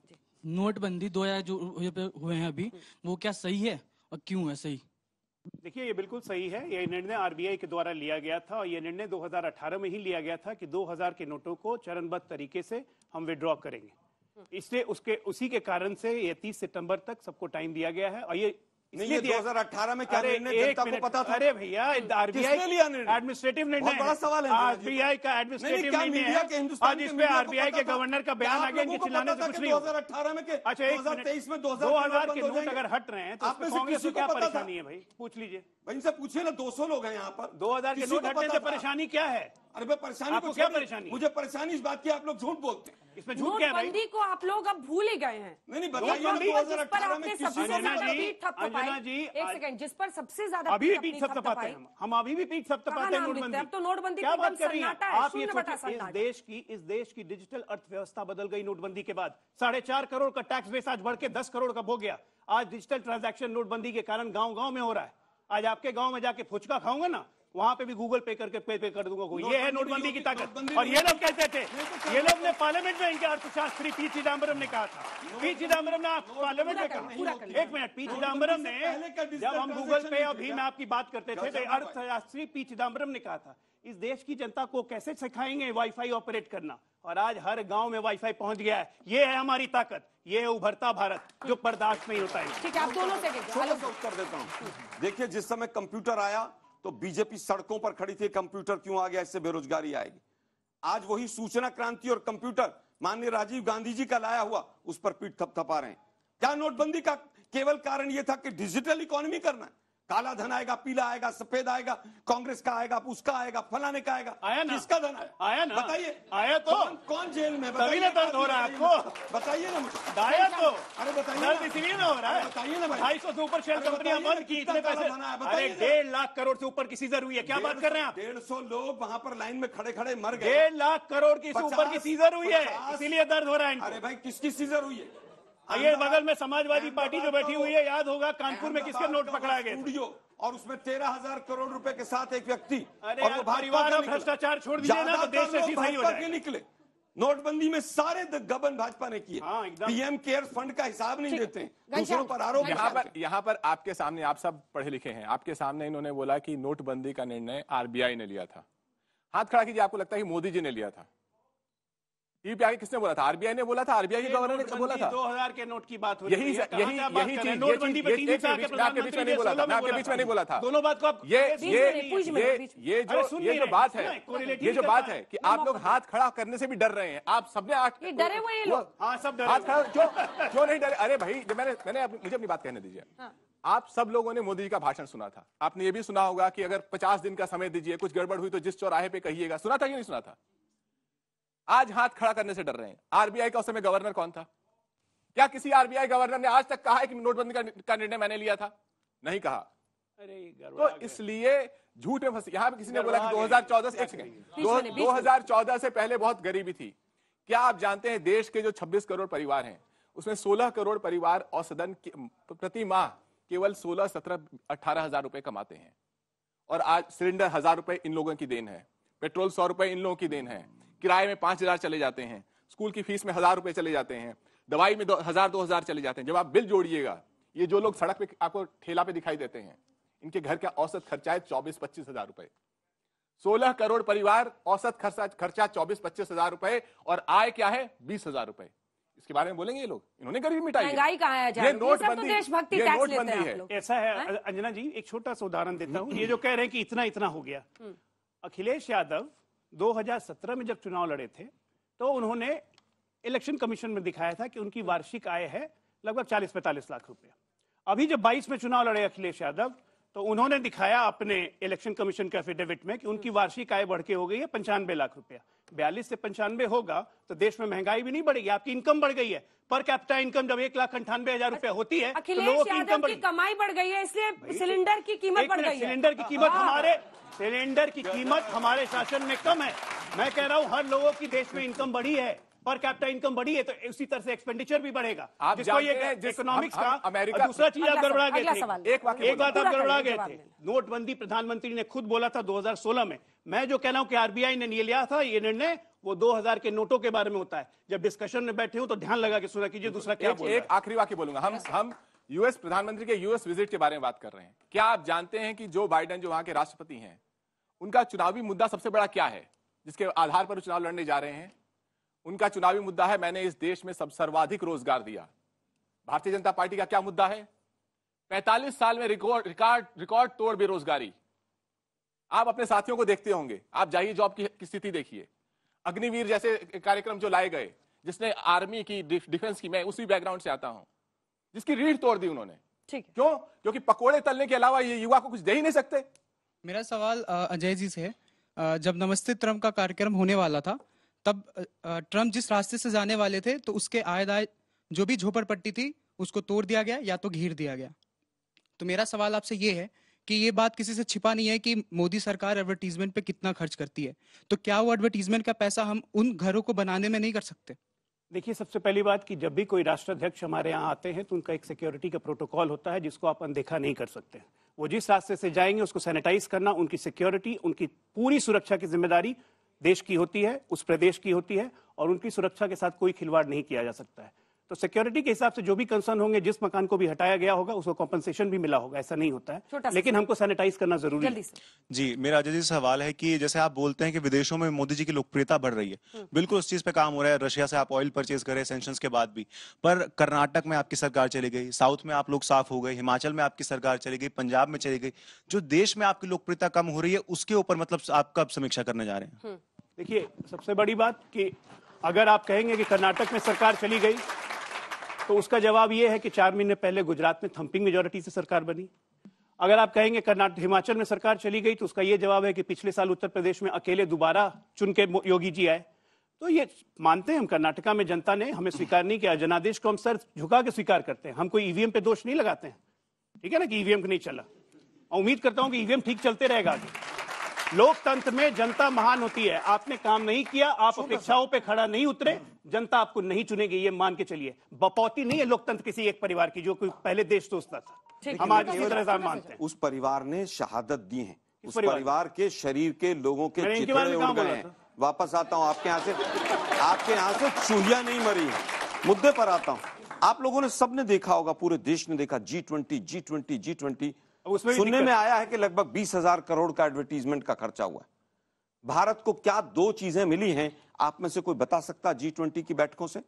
नोटबंदी दो हजार जो हुए हैं अभी वो क्या सही है और क्यों है सही देखिए ये बिल्कुल सही है ये निर्णय आरबीआई के द्वारा लिया गया था और यह निर्णय 2018 में ही लिया गया था कि 2000 के नोटों को चरणबद्ध तरीके से हम विड्रॉ करेंगे इसलिए उसके उसी के कारण से यह 30 सितंबर तक सबको टाइम दिया गया है और ये नहीं हजार अठारह में क्या निर्णय जनता को पता था अरे भैया आरबीआई एडमिनिस्ट्रेटिव निर्णय बड़ा सवाल है आरबीआई का एडमिनिस्ट्रेटिव निर्णय और जिस पे आरबीआई के गवर्नर का बयान आगे इनके चिल्लाने से कुछ नहीं 2018 में अच्छा 2023 में 2000 के नोट अगर हट रहे हैं तो कांग्रेस को क्या परेशानी है भाई पूछ लीजिए भाई इनसे पूछिए ना 200 लोग हैं यहाँ पर 2000 के नोट हटने से परेशानी क्या है अरे भाई परेशानी तो क्या परेशानी मुझे परेशानी इस बात की आप लोग झूठ बोलते हैं इसमें झूठ क्या है को आप लोग अब भूल ही गए हैं नहीं नहीं बताइए अंजना जी एक सेकंड जिस पर सबसे ज्यादा अभी पीठ सब हैं हम अभी भी पीठ सब पाते हैं नोटबंदी तो नोटबंदी क्या बात कर रही है आप ये इस देश की इस देश की डिजिटल अर्थव्यवस्था बदल गई नोटबंदी के बाद साढ़े चार करोड़ का टैक्स बेस आज बढ़ के दस करोड़ का हो गया आज डिजिटल ट्रांजेक्शन नोटबंदी के कारण गांव गांव में हो रहा है आज आपके गांव में जाके फुचका खाऊंगा ना वहां पे भी गूगल पे करके पे पे कर दूंगा ये है नोटबंदी की ताकत और ये लोग कहते थे ये तो लोग ने पार्लियामेंट में इनके अर्थशास्त्री पी चिदम्बरम ने कहा था पी चिदम्बरम ने पार्लियामेंट में कहा एक मिनट पी चिदम्बरम ने जब हम गूगल पे और भीम ऐप की बात करते थे तो अर्थशास्त्री पी चिदम्बरम ने कहा था इस देश की जनता को कैसे सिखाएंगे वाईफाई ऑपरेट करना और आज हर गांव में वाईफाई पहुंच गया है ये है हमारी ताकत ये है उभरता भारत जो बर्दाश्त नहीं होता है ठीक है आप दोनों से उत्तर देता हूँ देखिए जिस समय कंप्यूटर आया तो बीजेपी सड़कों पर खड़ी थी कंप्यूटर क्यों आ गया इससे बेरोजगारी आएगी आज वही सूचना क्रांति और कंप्यूटर माननीय राजीव गांधी जी का लाया हुआ उस पर पीठ थपथपा रहे हैं क्या नोटबंदी का केवल कारण यह था कि डिजिटल इकोनॉमी करना है काला धन आएगा पीला आएगा सफेद आएगा कांग्रेस का आएगा उसका आएगा फलाने का आएगा आया ना किसका धन आया ना बताइए आया तो कौन, कौन जेल में बताइए दर्द हो रहा है बताइए ना मुझे आया तो अरे बताइए दर्द ना हो रहा है बताइए ना ढाई सौ से ऊपर शेयर कंपनियां बंद की इतने पैसे अरे डेढ़ लाख करोड़ से ऊपर की सीजर हुई है क्या बात कर रहे हैं डेढ़ सौ लोग वहां पर लाइन में खड़े खड़े मर गए डेढ़ लाख करोड़ की ऊपर की सीजर हुई है इसीलिए दर्द हो रहा है अरे भाई किसकी सीजर हुई है ये बगल में समाजवादी पार्टी जो बैठी हुई है याद होगा कानपुर में किसके नोट पकड़ा गया स्टूडियो और उसमें तेरह हजार करोड़ रुपए के साथ एक व्यक्ति और वो भ्रष्टाचार छोड़ दिया ना तो देश सही हो निकले नोटबंदी में सारे गबन भाजपा ने किए हाँ, पीएम केयर फंड का हिसाब नहीं देते दूसरों पर आरोप यहाँ पर यहाँ पर आपके सामने आप सब पढ़े लिखे हैं आपके सामने इन्होंने बोला कि नोटबंदी का निर्णय आरबीआई ने लिया था हाथ खड़ा कीजिए आपको लगता है कि मोदी जी ने लिया था आरबीआई किसने बोला था आरबीआई ने बोला था आरबीआई के गवर्नर ने बोला था 2000 के नोट की बात हो यही यही यही चीज नोटबंदी पे तीन साल के आपके बीच में नहीं बोला था मैं आपके बीच में नहीं बोला था दोनों बात को आप ये ये ये ये जो ये जो बात है ये जो बात है कि आप लोग हाथ खड़ा करने से भी डर रहे हैं आप सबने आठ ये डरे हुए ये लोग हां सब डरे हाथ खड़ा क्यों क्यों नहीं डरे अरे भाई जब मैंने मैंने मुझे अपनी बात कहने दीजिए हाँ। आप सब लोगों ने मोदी जी का भाषण सुना था आपने ये भी सुना होगा कि अगर 50 दिन का समय दीजिए कुछ गड़बड़ हुई तो जिस चौराहे पे कहिएगा सुना था कि नहीं सुना था आज हाथ खड़ा करने से डर रहे हैं आरबीआई का उस समय गवर्नर कौन था क्या किसी आरबीआई गवर्नर ने आज तक कहा है कि नोटबंदी का, का निर्णय मैंने लिया था नहीं कहा तो इसलिए झूठ में फंसे यहां पर किसी ने बोला कि 2014 से एक हजार चौदह से पहले बहुत गरीबी थी क्या आप जानते हैं देश के जो 26 करोड़ परिवार हैं उसमें 16 करोड़ परिवार औसतन प्रति माह केवल 16 सत्रह अठारह हजार रुपए कमाते हैं और आज सिलेंडर हजार रुपए इन लोगों की देन है पेट्रोल सौ रुपए इन लोगों की देन है किराए में पांच हजार चले जाते हैं स्कूल की फीस में हजार रुपए चले जाते हैं दवाई में दो, हजार दो हजार चले जाते हैं जब आप बिल जोड़िएगा ये जो लोग सड़क पे आपको ठेला पे दिखाई देते हैं इनके घर का औसत खर्चा है चौबीस पच्चीस हजार रुपए सोलह करोड़ परिवार औसत खर्चा खर्चा चौबीस पच्चीस हजार रुपए और आय क्या है बीस हजार रुपए इसके बारे में बोलेंगे ये लोग इन्होंने गरीबी मिटाई महंगाई ये तो नोटबंदी नोटबंदी है ऐसा है अंजना जी एक छोटा सा उदाहरण देता हूँ हम्म। ये जो कह रहे हैं कि इतना इतना हो गया हम्म। अखिलेश यादव 2017 में जब चुनाव लड़े थे तो उन्होंने इलेक्शन कमीशन में दिखाया था कि उनकी वार्षिक आय है लगभग 40-45 लाख रुपया अभी जब 22 में चुनाव लड़े अखिलेश यादव तो उन्होंने दिखाया अपने इलेक्शन कमीशन के एफिडेविट में कि उनकी वार्षिक आय बढ़ के हो गई है पंचानवे लाख रुपया बयालीस से पंचानवे होगा तो देश में महंगाई भी नहीं बढ़ेगी आपकी इनकम बढ़ गई है पर कैपिटा इनकम जब एक लाख अंठानवे हजार रुपया होती है तो लोगों की इनकम बढ़ कमाई बढ़ गई है इसलिए सिलेंडर की कीमत बढ़ गई सिलेंडर की कीमत हाँ। हमारे सिलेंडर की कीमत हमारे शासन में कम है मैं कह रहा हूँ हर लोगों की देश में इनकम बढ़ी है पर कैपिटा इनकम बढ़ी है तो उसी तरह से एक्सपेंडिचर भी बढ़ेगा आप जिसको ये इकोनॉमिक्स का अमेरिका दूसरा चीज आप गड़बड़ा गए एक बात आप गड़बड़ा गए थे नोटबंदी प्रधानमंत्री ने खुद बोला था 2016 में मैं जो कह रहा हूँ कि आरबीआई ने ये लिया था ये निर्णय वो 2000 के नोटों के बारे में होता है जब डिस्कशन में बैठे हो तो ध्यान लगा के सुना कीजिए दूसरा क्या बोल एक आखिरी वाक्य बोलूंगा हम अच्छा। हम यूएस प्रधानमंत्री के यूएस विजिट के बारे में बात कर रहे हैं क्या आप जानते हैं कि जो बाइडन जो वहां के राष्ट्रपति हैं उनका चुनावी मुद्दा सबसे बड़ा क्या है जिसके आधार पर चुनाव लड़ने जा रहे हैं उनका चुनावी मुद्दा है मैंने इस देश में सब सर्वाधिक रोजगार दिया भारतीय जनता पार्टी का क्या मुद्दा है 45 साल में रिकॉर्ड रिकॉर्ड रिकॉर्ड तोड़ बेरोजगारी आप अपने साथियों को देखते होंगे आप जाइए जॉब की, की स्थिति देखिए अग्निवीर जैसे कार्यक्रम जो लाए गए जिसने आर्मी की डिफेंस की मैं उसी बैकग्राउंड से आता हूं जिसकी रीढ़ तोड़ दी उन्होंने ठीक क्यों क्योंकि पकोड़े तलने के अलावा ये युवा को कुछ दे ही नहीं सकते मेरा सवाल अजय जी से है जब नमस्ते ट्रम्प का कार्यक्रम होने वाला था तब ट्रम्प जिस रास्ते से जाने वाले थे तो उसके आय दाय जो भी झोपड़पट्टी थी उसको तोड़ दिया गया या तो घेर दिया गया तो मेरा सवाल आपसे ये है कि ये बात किसी से छिपा नहीं है कि मोदी सरकार एडवर्टीजमेंट पे कितना खर्च करती है तो क्या वो एडवर्टीजमेंट का पैसा हम उन घरों को बनाने में नहीं कर सकते देखिए सबसे पहली बात कि जब भी कोई राष्ट्राध्यक्ष हमारे यहाँ आते हैं तो उनका एक सिक्योरिटी का प्रोटोकॉल होता है जिसको आप अनदेखा नहीं कर सकते वो जिस रास्ते से जाएंगे उसको सैनिटाइज करना उनकी सिक्योरिटी उनकी पूरी सुरक्षा की जिम्मेदारी देश की होती है उस प्रदेश की होती है और उनकी सुरक्षा के साथ कोई खिलवाड़ नहीं किया जा सकता है तो सिक्योरिटी के हिसाब से जो भी कंसर्न होंगे जिस मकान को भी हटाया गया होगा उसको कॉम्पनसेशन भी मिला होगा ऐसा नहीं होता है लेकिन हमको सैनिटाइज करना जरूरी है जी मेरा अजय जी सवाल है कि जैसे आप बोलते हैं कि विदेशों में मोदी जी की लोकप्रियता बढ़ रही है हम्म। बिल्कुल उस चीज पे काम हो रहा है रशिया से आप ऑयल परचेज करें सेंशन के बाद भी पर कर्नाटक में आपकी सरकार चली गई साउथ में आप लोग साफ हो गए हिमाचल में आपकी सरकार चली गई पंजाब में चली गई जो देश में आपकी लोकप्रियता कम हो रही है उसके ऊपर मतलब आप कब समीक्षा करने जा रहे हैं हम्म। देखिए सबसे बड़ी बात कि अगर आप कहेंगे कि कर्नाटक में सरकार चली गई तो उसका जवाब यह है कि चार महीने पहले गुजरात में थम्पिंग मेजोरिटी से सरकार बनी अगर आप कहेंगे कर्नाटक हिमाचल में सरकार चली गई तो उसका यह जवाब है कि पिछले साल उत्तर प्रदेश में अकेले दोबारा चुन के योगी जी आए तो ये मानते हैं हम कर्नाटका में जनता ने हमें स्वीकार नहीं किया जनादेश को हम सर झुका के स्वीकार करते हैं हम कोई ईवीएम पे दोष नहीं लगाते हैं ठीक है ना कि ईवीएम नहीं चला उम्मीद करता हूं कि ईवीएम ठीक चलते रहेगा आगे लोकतंत्र में जनता महान होती है आपने काम नहीं किया आप अपेक्षाओं पे खड़ा नहीं उतरे जनता आपको नहीं चुनेगी ये मान के चलिए बपौती नहीं है लोकतंत्र किसी एक परिवार की जो कोई पहले देश दोस्त था हम आज इसी तरह मानते हैं उस परिवार ने शहादत दी है उस परिवार के शरीर के लोगों के वापस आता हूँ आपके यहाँ से आपके यहाँ से चूहिया नहीं मरी मुद्दे पर आता हूँ आप लोगों ने सबने देखा होगा पूरे देश ने देखा G twenty G twenty G twenty उसमें सुनने में आया है कि लगभग बीस हजार करोड़ का एडवर्टीजमेंट का खर्चा हुआ है भारत को क्या दो चीजें मिली हैं आप में से कोई बता सकता जी ट्वेंटी की बैठकों से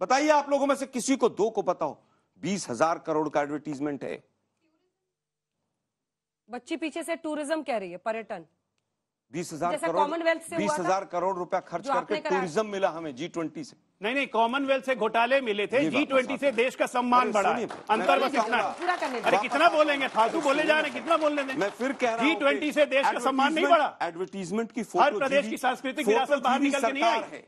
बताइए आप लोगों में से किसी को दो को बताओ बीस हजार करोड़ का एडवर्टीजमेंट है बच्ची पीछे से टूरिज्म कह रही है पर्यटन बीस हजार करोड़ बीस हजार करोड़ रुपया खर्च करके टूरिज्म मिला हमें जी ट्वेंटी से नहीं नहीं कॉमनवेल्थ से घोटाले मिले थे जी ट्वेंटी तो से देश का सम्मान बढ़ा अंतर बस इतना अरे कितना बोलेंगे फालतू बोले जा रहे कितना बोलने दें मैं फिर कह रहा जी ट्वेंटी से देश का सम्मान नहीं बढ़ा एडवर्टीजमेंट की हर प्रदेश की सांस्कृतिक विरासत बाहर निकल के नहीं आई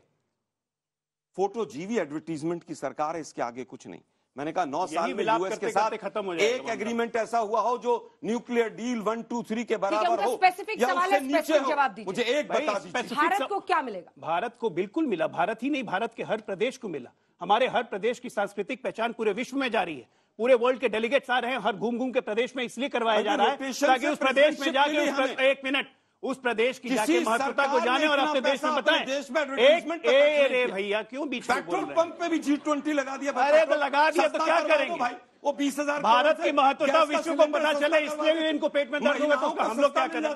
फोटो जीवी एडवर्टीजमेंट की सरकार है इसके आगे कुछ नहीं मैंने कहा नौ साल में यूएस के साथ खत्म हो एक एग्रीमेंट ऐसा हुआ हो जो nuclear deal one two three के बराबर हो या उससे नीचे हो मुझे एक बता दीजिए भारत को क्या मिलेगा भारत को बिल्कुल मिला भारत ही नहीं भारत के हर प्रदेश को मिला हमारे हर प्रदेश की सांस्कृतिक पहचान पूरे विश्व में जारी है पूरे वर्ल्ड के डेलीगेट्स आ रहे हैं हर घूम घूम के प्रदेश में इसलिए करवाया जा तो रहा है ताकि उस प्रदेश में जाके एक मिनट उस प्रदेश की जाके महत्वता को जाने और अपने देश में बताएं देश में एक ए रे भैया क्यों बीच पेट्रोल पंप पे भी जी ट्वेंटी लगा दिया अरे तो लगा दिया तो क्या करेंगे भाई वो बीस हजार भारत की महत्वता विश्व को पता चले इसलिए भी इनको पेट में दर्द हुआ तो हम लोग क्या करें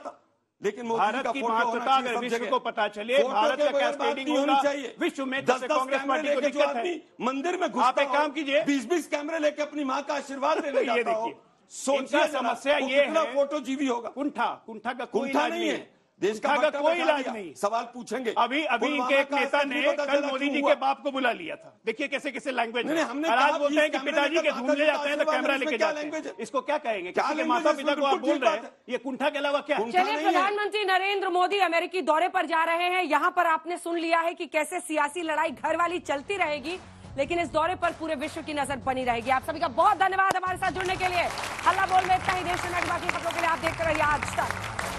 लेकिन भारत की महत्वता अगर विश्व को पता चले भारत का क्या स्टेडिंग होना चाहिए विश्व में दस कांग्रेस पार्टी को दिक्कत है मंदिर में आप एक काम कीजिए बीस बीस कैमरे लेके अपनी माँ का आशीर्वाद लेने ये देखिए सोचिए समस्या ये है फोटो जीवी होगा कुंठा कुंठा का कुंठा नहीं है देश का का कोई इलाज नहीं सवाल पूछेंगे अभी अभी इनके एक नेता ने कल मोदी जी के बाप को बुला लिया था देखिए कैसे कैसे लैंग्वेज हमने आज बोलते हैं कि पिताजी के ले जाते हैं तो कैमरा लेके जाते हैं इसको क्या कहेंगे क्या माता पिता को आप बोल रहे हैं ये कुंठा के अलावा क्या चलिए प्रधानमंत्री नरेंद्र मोदी अमेरिकी दौरे पर जा रहे हैं यहाँ पर आपने सुन लिया है की कैसे सियासी लड़ाई घर वाली चलती रहेगी लेकिन इस दौरे पर पूरे विश्व की नजर बनी रहेगी आप सभी का बहुत धन्यवाद हमारे साथ जुड़ने के लिए हल्ला बोल में इतना ही देश में बाकी खबरों के लिए आप देखते रहिए आज तक